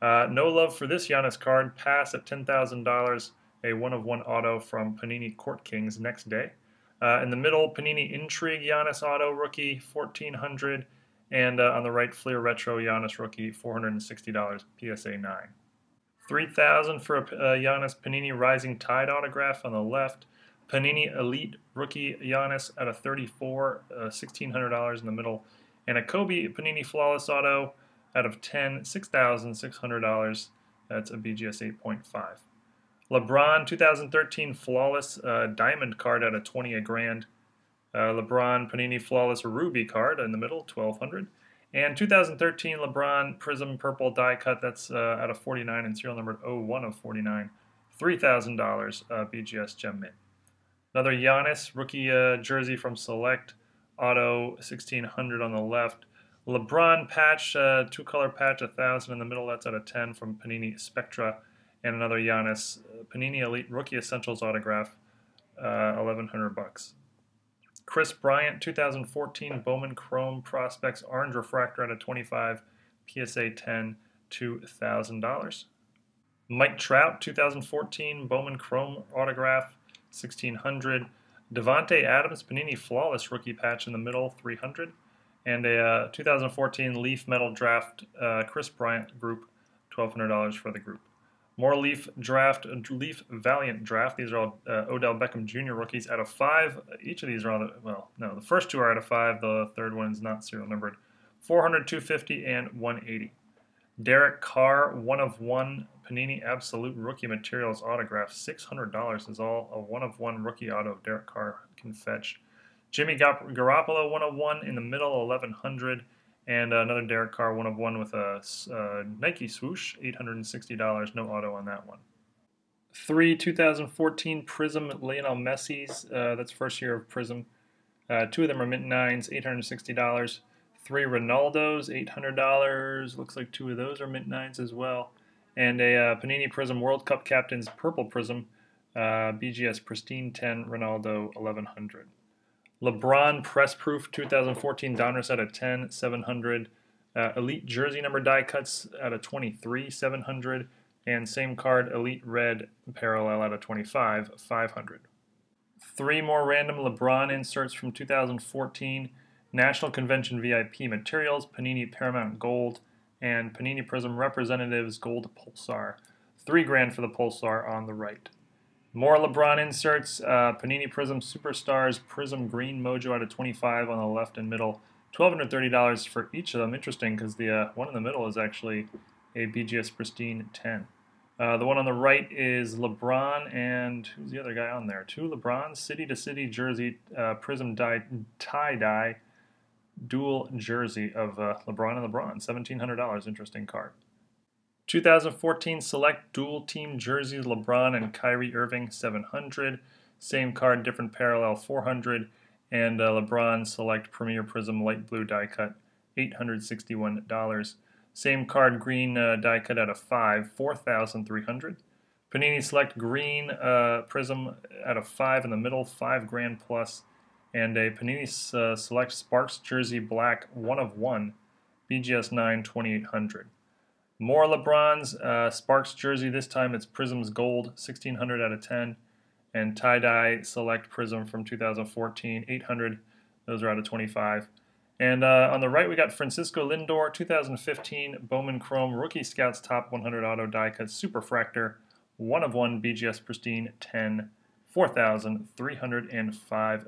Uh, no love for this Giannis card. Pass at $10,000. A one of one auto from Panini Court Kings next day. Uh, in the middle, Panini Intrigue Giannis Auto Rookie, 1,400. And uh, on the right, Fleer Retro Giannis rookie, $460, PSA 9. 3000 for a uh, Giannis Panini Rising Tide autograph on the left. Panini Elite rookie Giannis at a 34, uh, $1,600 in the middle. And a Kobe Panini Flawless Auto out of 10, $6,600. That's a BGS 8.5. LeBron 2013 Flawless uh, Diamond card out of 20 a grand uh, LeBron Panini Flawless Ruby card in the middle, 1200. And 2013 LeBron Prism Purple Die Cut, that's uh, out of 49 and serial numbered 01 of 49, $3,000 uh, BGS Gem Mint. Another Giannis rookie uh, jersey from Select, auto 1600 on the left. LeBron patch, uh, two color patch, 1000 in the middle, that's out of 10 from Panini Spectra. And another Giannis uh, Panini Elite Rookie Essentials autograph, 1100 uh, bucks. Chris Bryant, 2014 Bowman Chrome Prospects Orange Refractor out of 25, PSA 10, $2,000. Mike Trout, 2014 Bowman Chrome Autograph, 1600. Devonte Adams Panini Flawless Rookie Patch in the middle, 300. And a uh, 2014 Leaf Metal Draft uh, Chris Bryant Group, $1,200 for the group. More Leaf draft, Leaf Valiant draft. These are all uh, Odell Beckham Jr. rookies out of five. Each of these are on the, well, no, the first two are out of five. The third one is not serial numbered. 400, 250, and 180. Derek Carr, one of one Panini Absolute Rookie Materials autograph. $600 is all a one of one rookie auto Derek Carr can fetch. Jimmy Garoppolo, one of one in the middle, 1100 and another Derek Carr one of one with a, uh, Nike swoosh, eight hundred and sixty dollars, no auto on that one. Three 2014 Prism Lionel Messi's. Uh, that's first year of Prism. Uh, two of them are mint nines, eight hundred sixty dollars. Three Ronaldos, eight hundred dollars. Looks like two of those are mint nines as well. And a uh, Panini Prism World Cup Captain's Purple Prism, uh, BGS Pristine 10 Ronaldo 1100. LeBron Press Proof 2014 Donruss out of 10, 700. Uh, Elite Jersey number die cuts out of 23, 700. And same card, Elite Red Parallel out of 25, 500. Three more random LeBron inserts from 2014 National Convention VIP Materials, Panini Paramount Gold, and Panini Prism Representatives Gold Pulsar. Three grand for the Pulsar on the right. More LeBron inserts. Uh, Panini Prism Superstars Prism Green Mojo out of 25 on the left and middle. $1,230 for each of them. Interesting because the uh, one in the middle is actually a BGS Pristine 10. Uh, the one on the right is LeBron and who's the other guy on there? Two LeBron City to City jersey uh, Prism dye, tie dye dual jersey of uh, LeBron and LeBron. $1,700. Interesting card. 2014 Select Dual Team Jerseys LeBron and Kyrie Irving 700. Same card, different parallel 400. And uh, LeBron Select Premier Prism Light Blue die cut $861. Same card, green uh, die cut out of 5, 4,300. Panini Select Green uh, Prism out of 5 in the middle, 5 grand plus. And a Panini uh, Select Sparks Jersey Black 1 of 1, BGS 9, 2800. More LeBron's uh, Sparks jersey. This time it's Prism's Gold, 1600 out of 10. And Tie Dye Select Prism from 2014, 800. Those are out of 25. And uh, on the right, we got Francisco Lindor, 2015 Bowman Chrome Rookie Scouts Top 100 Auto Die Cut Superfractor, 1 of 1 BGS Pristine 10, $4,305.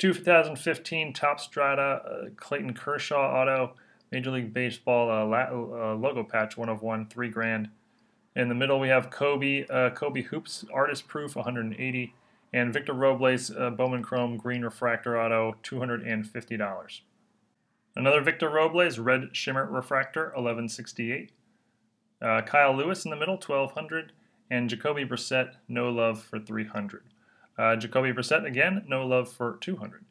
2015 Top Strata uh, Clayton Kershaw Auto. Major League Baseball uh, la- uh, uh, logo patch, one of one, three grand. In the middle, we have Kobe, uh, Kobe Hoops, Artist Proof, 180, and Victor Robles uh, Bowman Chrome Green Refractor Auto, $250. Another Victor Robles Red Shimmer Refractor, 1168. Uh, Kyle Lewis in the middle, 1200, and Jacoby Brissett, No Love for 300. Jacoby Brissett again, No Love for 200.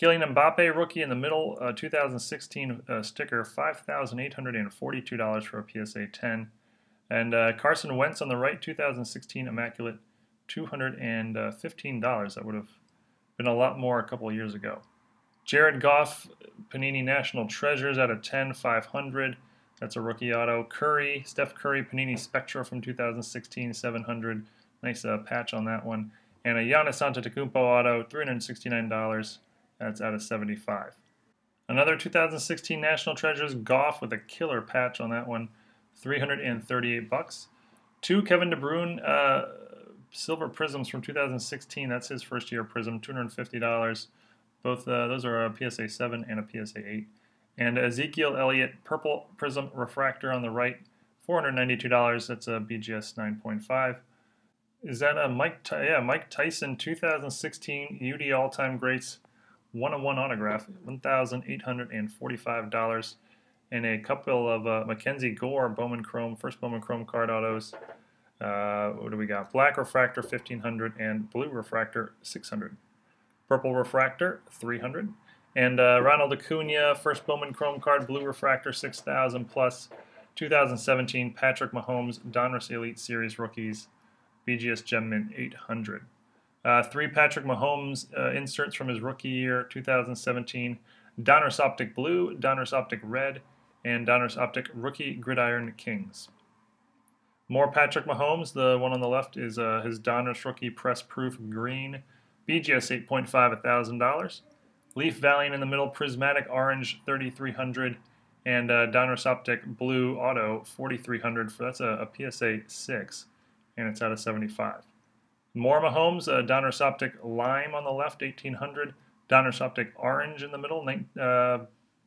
Kylian Mbappe, rookie in the middle, uh, 2016 uh, sticker, $5,842 for a PSA 10. And uh, Carson Wentz on the right, 2016 Immaculate, $215. That would have been a lot more a couple of years ago. Jared Goff, Panini National Treasures out of 10, 500. That's a rookie auto. Curry, Steph Curry, Panini Spectra from 2016, 700. Nice uh, patch on that one. And a Giannis Antetokounmpo auto, $369. That's out of 75. Another 2016 National Treasures Goff with a killer patch on that one, 338 bucks. Two Kevin De Bruyne uh, silver prisms from 2016. That's his first year prism, 250 dollars. Both uh, those are a PSA 7 and a PSA 8. And Ezekiel Elliott purple prism refractor on the right, 492 dollars. That's a BGS 9.5. Is that a Mike? yeah, Mike Tyson 2016 UD all-time greats one-on-one autograph, $1,845, and a couple of uh, Mackenzie Gore Bowman Chrome, first Bowman Chrome card autos. Uh, what do we got? Black Refractor 1500 and Blue Refractor 600. Purple Refractor 300. And uh, Ronald Acuna, first Bowman Chrome card, Blue Refractor 6000 plus 2017 Patrick Mahomes Donruss Elite Series rookies, BGS mint 800. Uh, three Patrick Mahomes uh, inserts from his rookie year, 2017. Donruss Optic Blue, Donruss Optic Red, and Donruss Optic Rookie Gridiron Kings. More Patrick Mahomes. The one on the left is uh, his Donruss Rookie Press Proof Green, BGS 8.5, $1,000. Leaf Valiant in the middle, Prismatic Orange, 3300 and uh, Donruss Optic Blue Auto 4300. For, that's a, a PSA 6, and it's out of 75. More Mahomes, uh, Donnersoptic Lime on the left, 1800. Donnersoptic Orange in the middle, uh,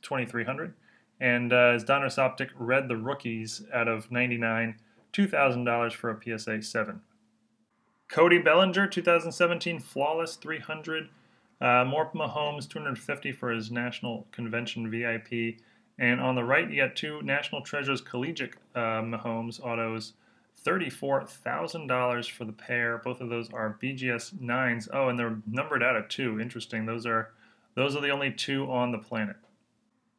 2300. And uh, as Donnersoptic Red, the rookies out of 99, $2,000 for a PSA 7. Cody Bellinger, 2017 Flawless 300. Uh, more Mahomes, 250 for his National Convention VIP. And on the right, you got two National Treasures Collegiate uh, Mahomes autos $34,000 for the pair. Both of those are BGS 9s. Oh, and they're numbered out of 2. Interesting. Those are those are the only two on the planet.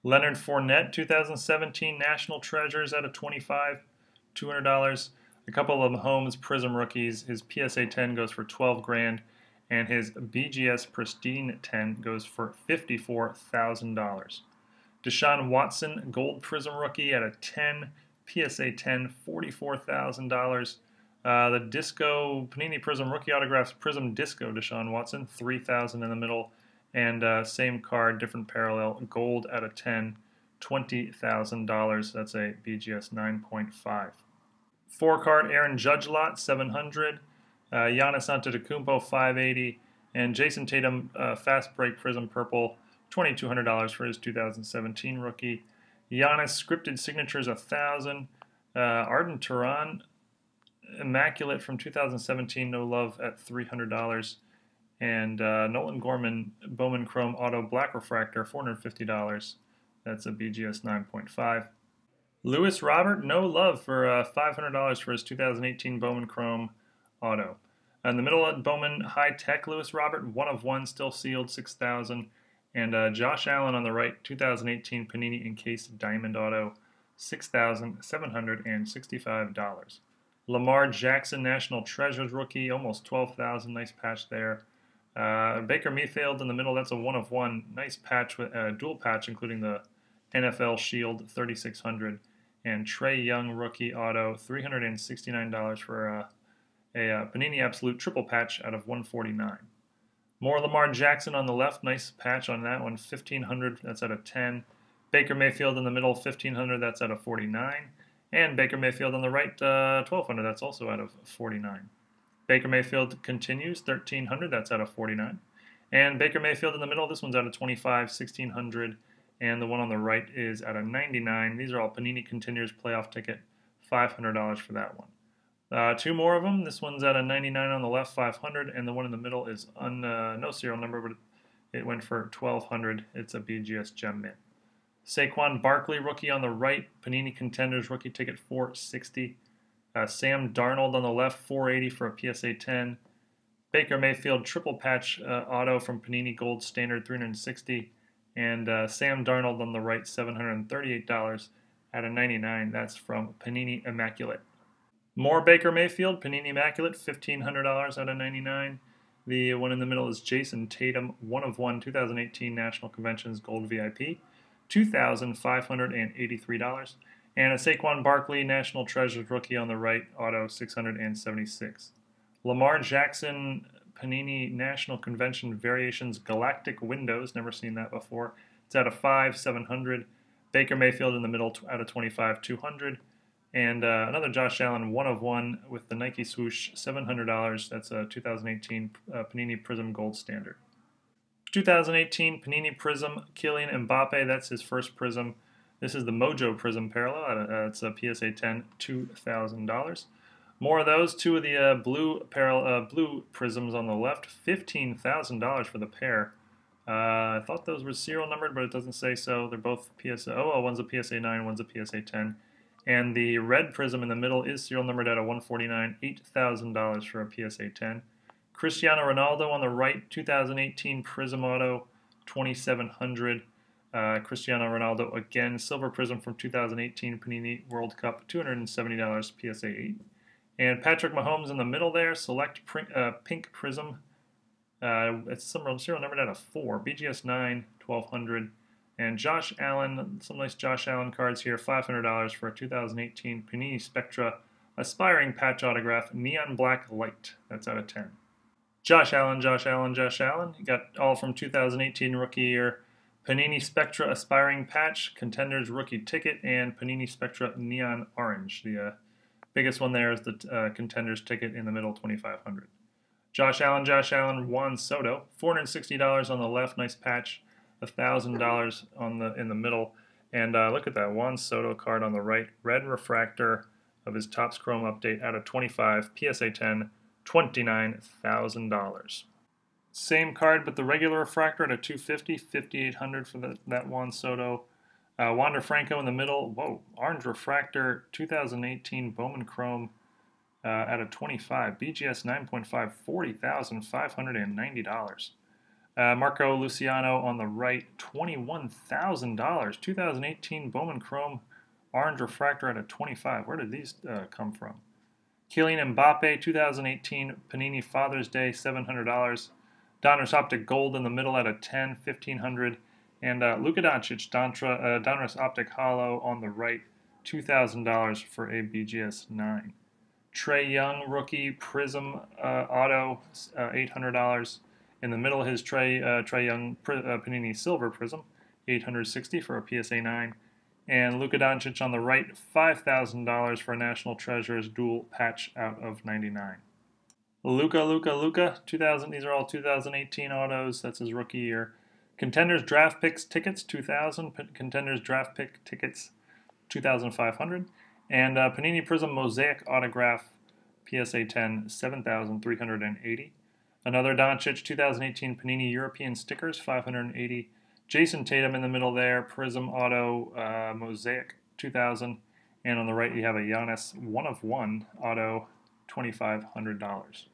Leonard Fournette, 2017 National Treasures out of 25, $200. A couple of Holmes Prism rookies. His PSA 10 goes for 12 grand and his BGS Pristine 10 goes for $54,000. Deshaun Watson, Gold Prism rookie at a 10, PSA 10, $44,000. Uh, the Disco Panini Prism Rookie Autographs Prism Disco Deshaun Watson, 3000 in the middle. And uh, same card, different parallel, gold out of 10, $20,000. That's a BGS 9.5. Four card Aaron Judge lot, 700. Uh, Giannis Antetokounmpo, 580. And Jason Tatum, uh, Fast Break Prism Purple, $2,200 for his 2017 rookie. Giannis scripted signatures 1,000. Uh, Arden Turan, immaculate from 2017, no love at $300. And uh, Nolan Gorman, Bowman Chrome Auto Black Refractor, $450. That's a BGS 9.5. Lewis Robert, no love for uh, $500 for his 2018 Bowman Chrome Auto. In the middle, Bowman High Tech Lewis Robert, one of one, still sealed, 6000 and uh, Josh Allen on the right, 2018 Panini Encased Diamond Auto, $6,765. Lamar Jackson, National Treasures rookie, almost 12000 Nice patch there. Uh, Baker Mayfield in the middle, that's a one of one. Nice patch, with, uh, dual patch, including the NFL Shield 3600 and Trey Young rookie auto, $369 for uh, a uh, Panini Absolute triple patch out of 149. More Lamar Jackson on the left. Nice patch on that one. 1500, that's out of 10. Baker Mayfield in the middle, 1500, that's out of 49. And Baker Mayfield on the right, uh, 1200, that's also out of 49. Baker Mayfield continues, 1300, that's out of 49. And Baker Mayfield in the middle, this one's out of 25, 1600. And the one on the right is out of 99. These are all Panini Continues playoff ticket, $500 for that one. Uh, two more of them. This one's at a 99 on the left, 500, and the one in the middle is un, uh, no serial number, but it went for 1200. It's a BGS Gem Mint. Saquon Barkley, rookie on the right, Panini Contenders rookie ticket 460. Uh, Sam Darnold on the left, 480 for a PSA 10. Baker Mayfield triple patch uh, auto from Panini Gold Standard 360, and uh, Sam Darnold on the right, 738 dollars at a 99. That's from Panini Immaculate. More Baker Mayfield, Panini Immaculate, $1,500 out of 99. The one in the middle is Jason Tatum, one of one, 2018 National Conventions Gold VIP, $2,583. And a Saquon Barkley National Treasures rookie on the right, auto, 676 Lamar Jackson Panini National Convention Variations Galactic Windows, never seen that before. It's out of 5, 700. Baker Mayfield in the middle, out of 25, 200. And uh, another Josh Allen one of one with the Nike swoosh, $700. That's a 2018 uh, Panini Prism Gold Standard. 2018 Panini Prism, killing Mbappe. That's his first Prism. This is the Mojo Prism Parallel. Uh, it's a PSA 10, $2,000. More of those. Two of the uh, blue parallel, uh, blue prisms on the left, $15,000 for the pair. Uh, I thought those were serial numbered, but it doesn't say so. They're both PSA. Oh, well, one's a PSA 9, one's a PSA 10. And the red prism in the middle is serial number data 149, $8,000 for a PSA 10. Cristiano Ronaldo on the right, 2018 Prism Auto 2700. Uh, Cristiano Ronaldo again, silver prism from 2018 Panini World Cup, $270 PSA 8. And Patrick Mahomes in the middle there, select print, uh, pink prism. Uh, it's serial serial out of 4, BGS 9, 1200. And Josh Allen, some nice Josh Allen cards here, $500 for a 2018 Panini Spectra Aspiring Patch Autograph Neon Black Light. That's out of 10. Josh Allen, Josh Allen, Josh Allen. You got all from 2018 rookie year. Panini Spectra Aspiring Patch, Contenders Rookie Ticket, and Panini Spectra Neon Orange. The uh, biggest one there is the uh, Contenders Ticket in the middle, 2500 Josh Allen, Josh Allen, Juan Soto, $460 on the left, nice patch a thousand dollars on the in the middle, and uh, look at that Juan Soto card on the right, red refractor of his Topps Chrome update out of 25 PSA 10, $29,000. Same card, but the regular refractor at a 250, 5800 for the, that Juan Soto. Uh, Wander Franco in the middle. Whoa, orange refractor, 2018 Bowman Chrome uh, at a 25. BGS 9.5, $40,590. Uh, Marco Luciano on the right, $21,000. 2018 Bowman Chrome Orange Refractor at a 25. Where did these uh, come from? Kylian Mbappe, 2018 Panini Father's Day, $700. Donruss Optic Gold in the middle at a 10, 1500 And uh, Luka Doncic, Dontra, uh, Donruss Optic Hollow on the right, $2,000 for a BGS 9. Trey Young, rookie, Prism uh, Auto, uh, $800. In the middle, his Trey, uh, Trey Young uh, Panini Silver Prism, 860 for a PSA 9. And Luka Doncic on the right, $5,000 for a National Treasures dual patch out of 99. Luka, Luka, Luka, 2000. These are all 2018 autos. That's his rookie year. Contenders draft picks tickets, 2000. P- contenders draft pick tickets, 2500. And uh, Panini Prism Mosaic Autograph PSA 10, 7380. Another Doncic 2018 Panini European stickers, 580. Jason Tatum in the middle there, Prism Auto uh, Mosaic 2000. And on the right, you have a Giannis 1 of 1 Auto, $2,500.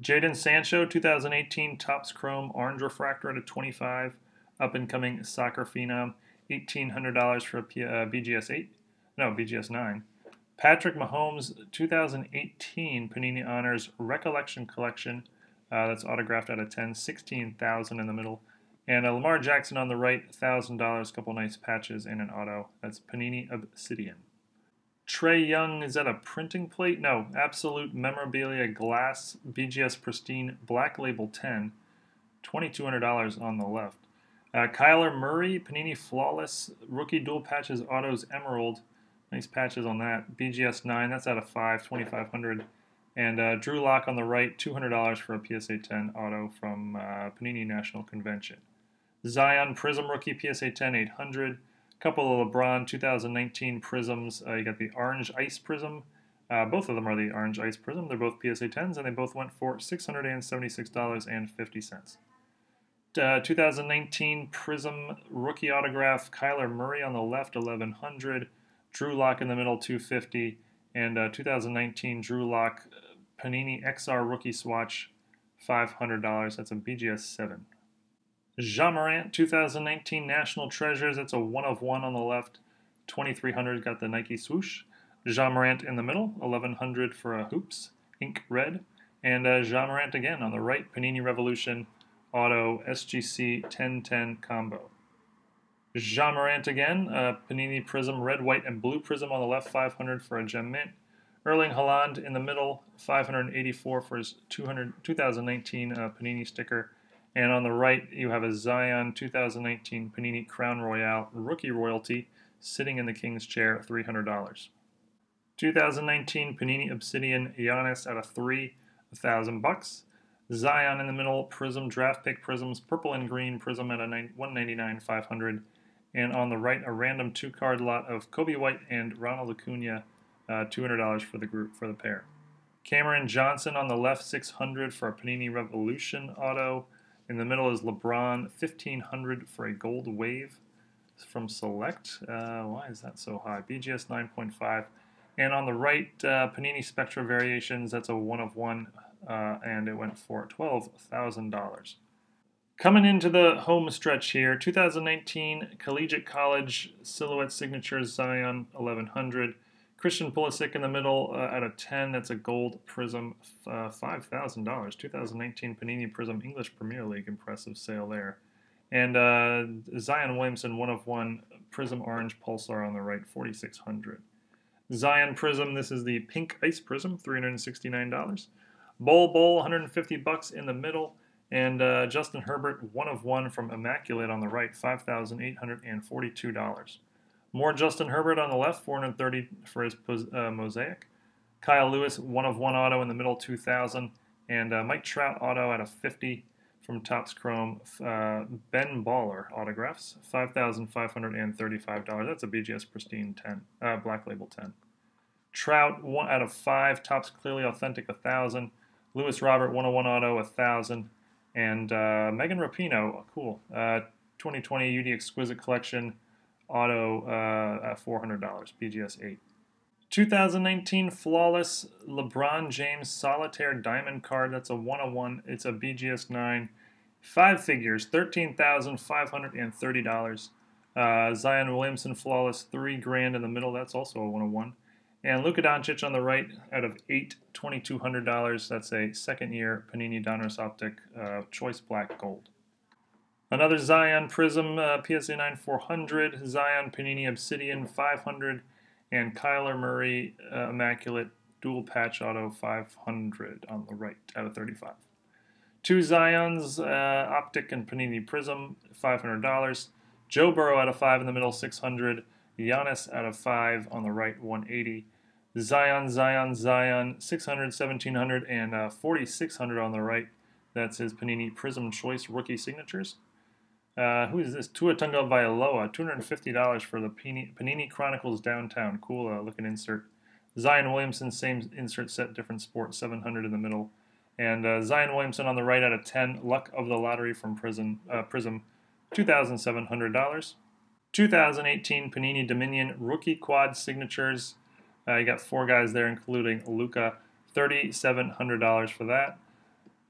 Jaden Sancho 2018 Topps Chrome Orange Refractor at a 25. Up and coming soccer phenom, $1,800 for a P- uh, BGS 8. No, BGS 9. Patrick Mahomes 2018 Panini Honors Recollection Collection. Uh, that's autographed out of 10, 16,000 in the middle. And a uh, Lamar Jackson on the right, $1,000, a couple nice patches, and an auto. That's Panini Obsidian. Trey Young, is that a printing plate? No, Absolute Memorabilia Glass BGS Pristine Black Label 10, $2,200 on the left. Uh, Kyler Murray, Panini Flawless, Rookie Dual Patches Autos Emerald. Nice patches on that. BGS 9, that's out of 5, 2,500. And uh, Drew Lock on the right, $200 for a PSA 10 auto from uh, Panini National Convention. Zion Prism rookie PSA 10 800. Couple of LeBron 2019 prisms. Uh, you got the orange ice prism. Uh, both of them are the orange ice prism. They're both PSA 10s, and they both went for $676.50. Uh, 2019 Prism rookie autograph, Kyler Murray on the left, 1100, Drew Lock in the middle, 250, and uh, 2019 Drew Lock Panini XR Rookie Swatch, $500. That's a BGS 7. Jean Morant, 2019 National Treasures. That's a one of one on the left. 2300 got the Nike swoosh. Jean Morant in the middle, 1100 for a uh, hoops, ink red. And uh, Jean Morant again on the right, Panini Revolution Auto SGC 1010 combo. Jean Morant again, uh, Panini Prism Red, White, and Blue Prism on the left, 500 for a gem mint. Erling Haaland in the middle, 584 for his 2019 uh, Panini sticker. And on the right, you have a Zion 2019 Panini Crown Royale rookie royalty sitting in the King's chair, $300. 2019 Panini Obsidian Giannis at a 3000 bucks. Zion in the middle, Prism draft pick prisms, purple and green prism at a 199 500. And on the right, a random two card lot of Kobe White and Ronald Acuna uh, $200 for the group for the pair. Cameron Johnson on the left, 600 for a Panini Revolution auto. In the middle is LeBron, 1500 for a gold wave from Select. Uh, why is that so high? BGS 9.5. And on the right, uh, Panini Spectra Variations, that's a one of one, uh, and it went for $12,000. Coming into the home stretch here, 2019 Collegiate College Silhouette Signatures Zion 1100. Christian Pulisic in the middle uh, out of 10. That's a gold prism, uh, $5,000. 2019 Panini Prism English Premier League. Impressive sale there. And uh, Zion Williamson, one of one, prism orange pulsar on the right, 4600 Zion Prism, this is the pink ice prism, $369. Bowl Bowl, 150 bucks in the middle. And uh, Justin Herbert, one of one from Immaculate on the right, $5,842. More Justin Herbert on the left, 430 for his uh, mosaic. Kyle Lewis, one of one auto in the middle, 2000. And uh, Mike Trout auto at a 50 from Topps Chrome. Uh, ben Baller autographs, $5,535. That's a BGS Pristine 10, uh, Black Label 10. Trout, one out of five. Topps Clearly Authentic, 1,000. Lewis Robert, 101 auto, 1,000. And uh, Megan Rapino, cool, uh, 2020 UD Exquisite Collection auto uh, at $400, BGS 8. 2019 Flawless LeBron James Solitaire Diamond Card. That's a 101. It's a BGS 9. Five figures, $13,530. Uh, Zion Williamson Flawless, three grand in the middle. That's also a 101. And Luka Doncic on the right out of eight, $2,200. That's a second year Panini Donruss Optic uh, Choice Black Gold. Another Zion Prism uh, PSA 9 400, Zion Panini Obsidian 500, and Kyler Murray uh, Immaculate Dual Patch Auto 500 on the right out of 35. Two Zions, uh, Optic and Panini Prism, $500. Joe Burrow out of 5 in the middle, 600. Giannis out of 5 on the right, 180. Zion, Zion, Zion, 600, 1700, and uh, 4600 on the right. That's his Panini Prism Choice rookie signatures. Uh, who is this? Tua Tunga Vailoa, $250 for the Panini, Chronicles Downtown. Cool uh, looking insert. Zion Williamson, same insert set, different sport, 700 in the middle. And uh, Zion Williamson on the right out of 10, Luck of the Lottery from uh, Prism, Prism $2,700. 2018 Panini Dominion Rookie Quad Signatures. Uh, you got four guys there, including Luca, $3,700 for that.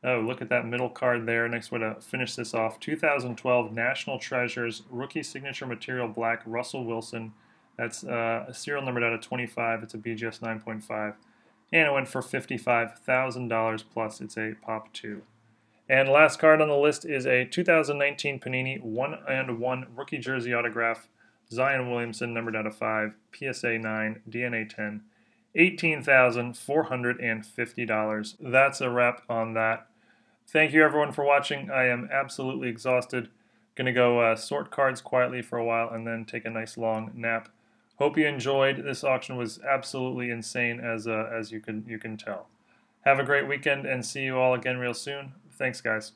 Oh, look at that middle card there. Next way to finish this off. 2012 National Treasures Rookie Signature Material Black Russell Wilson. That's uh, a serial number out of 25. It's a BGS 9.5. And it went for $55,000 plus. It's a Pop 2. And last card on the list is a 2019 Panini 1 and 1 rookie jersey autograph. Zion Williamson, numbered out of 5, PSA 9, DNA 10. $18,450. That's a wrap on that. Thank you everyone for watching. I am absolutely exhausted. Gonna go uh, sort cards quietly for a while and then take a nice long nap. Hope you enjoyed. This auction was absolutely insane, as uh, as you can you can tell. Have a great weekend and see you all again real soon. Thanks, guys.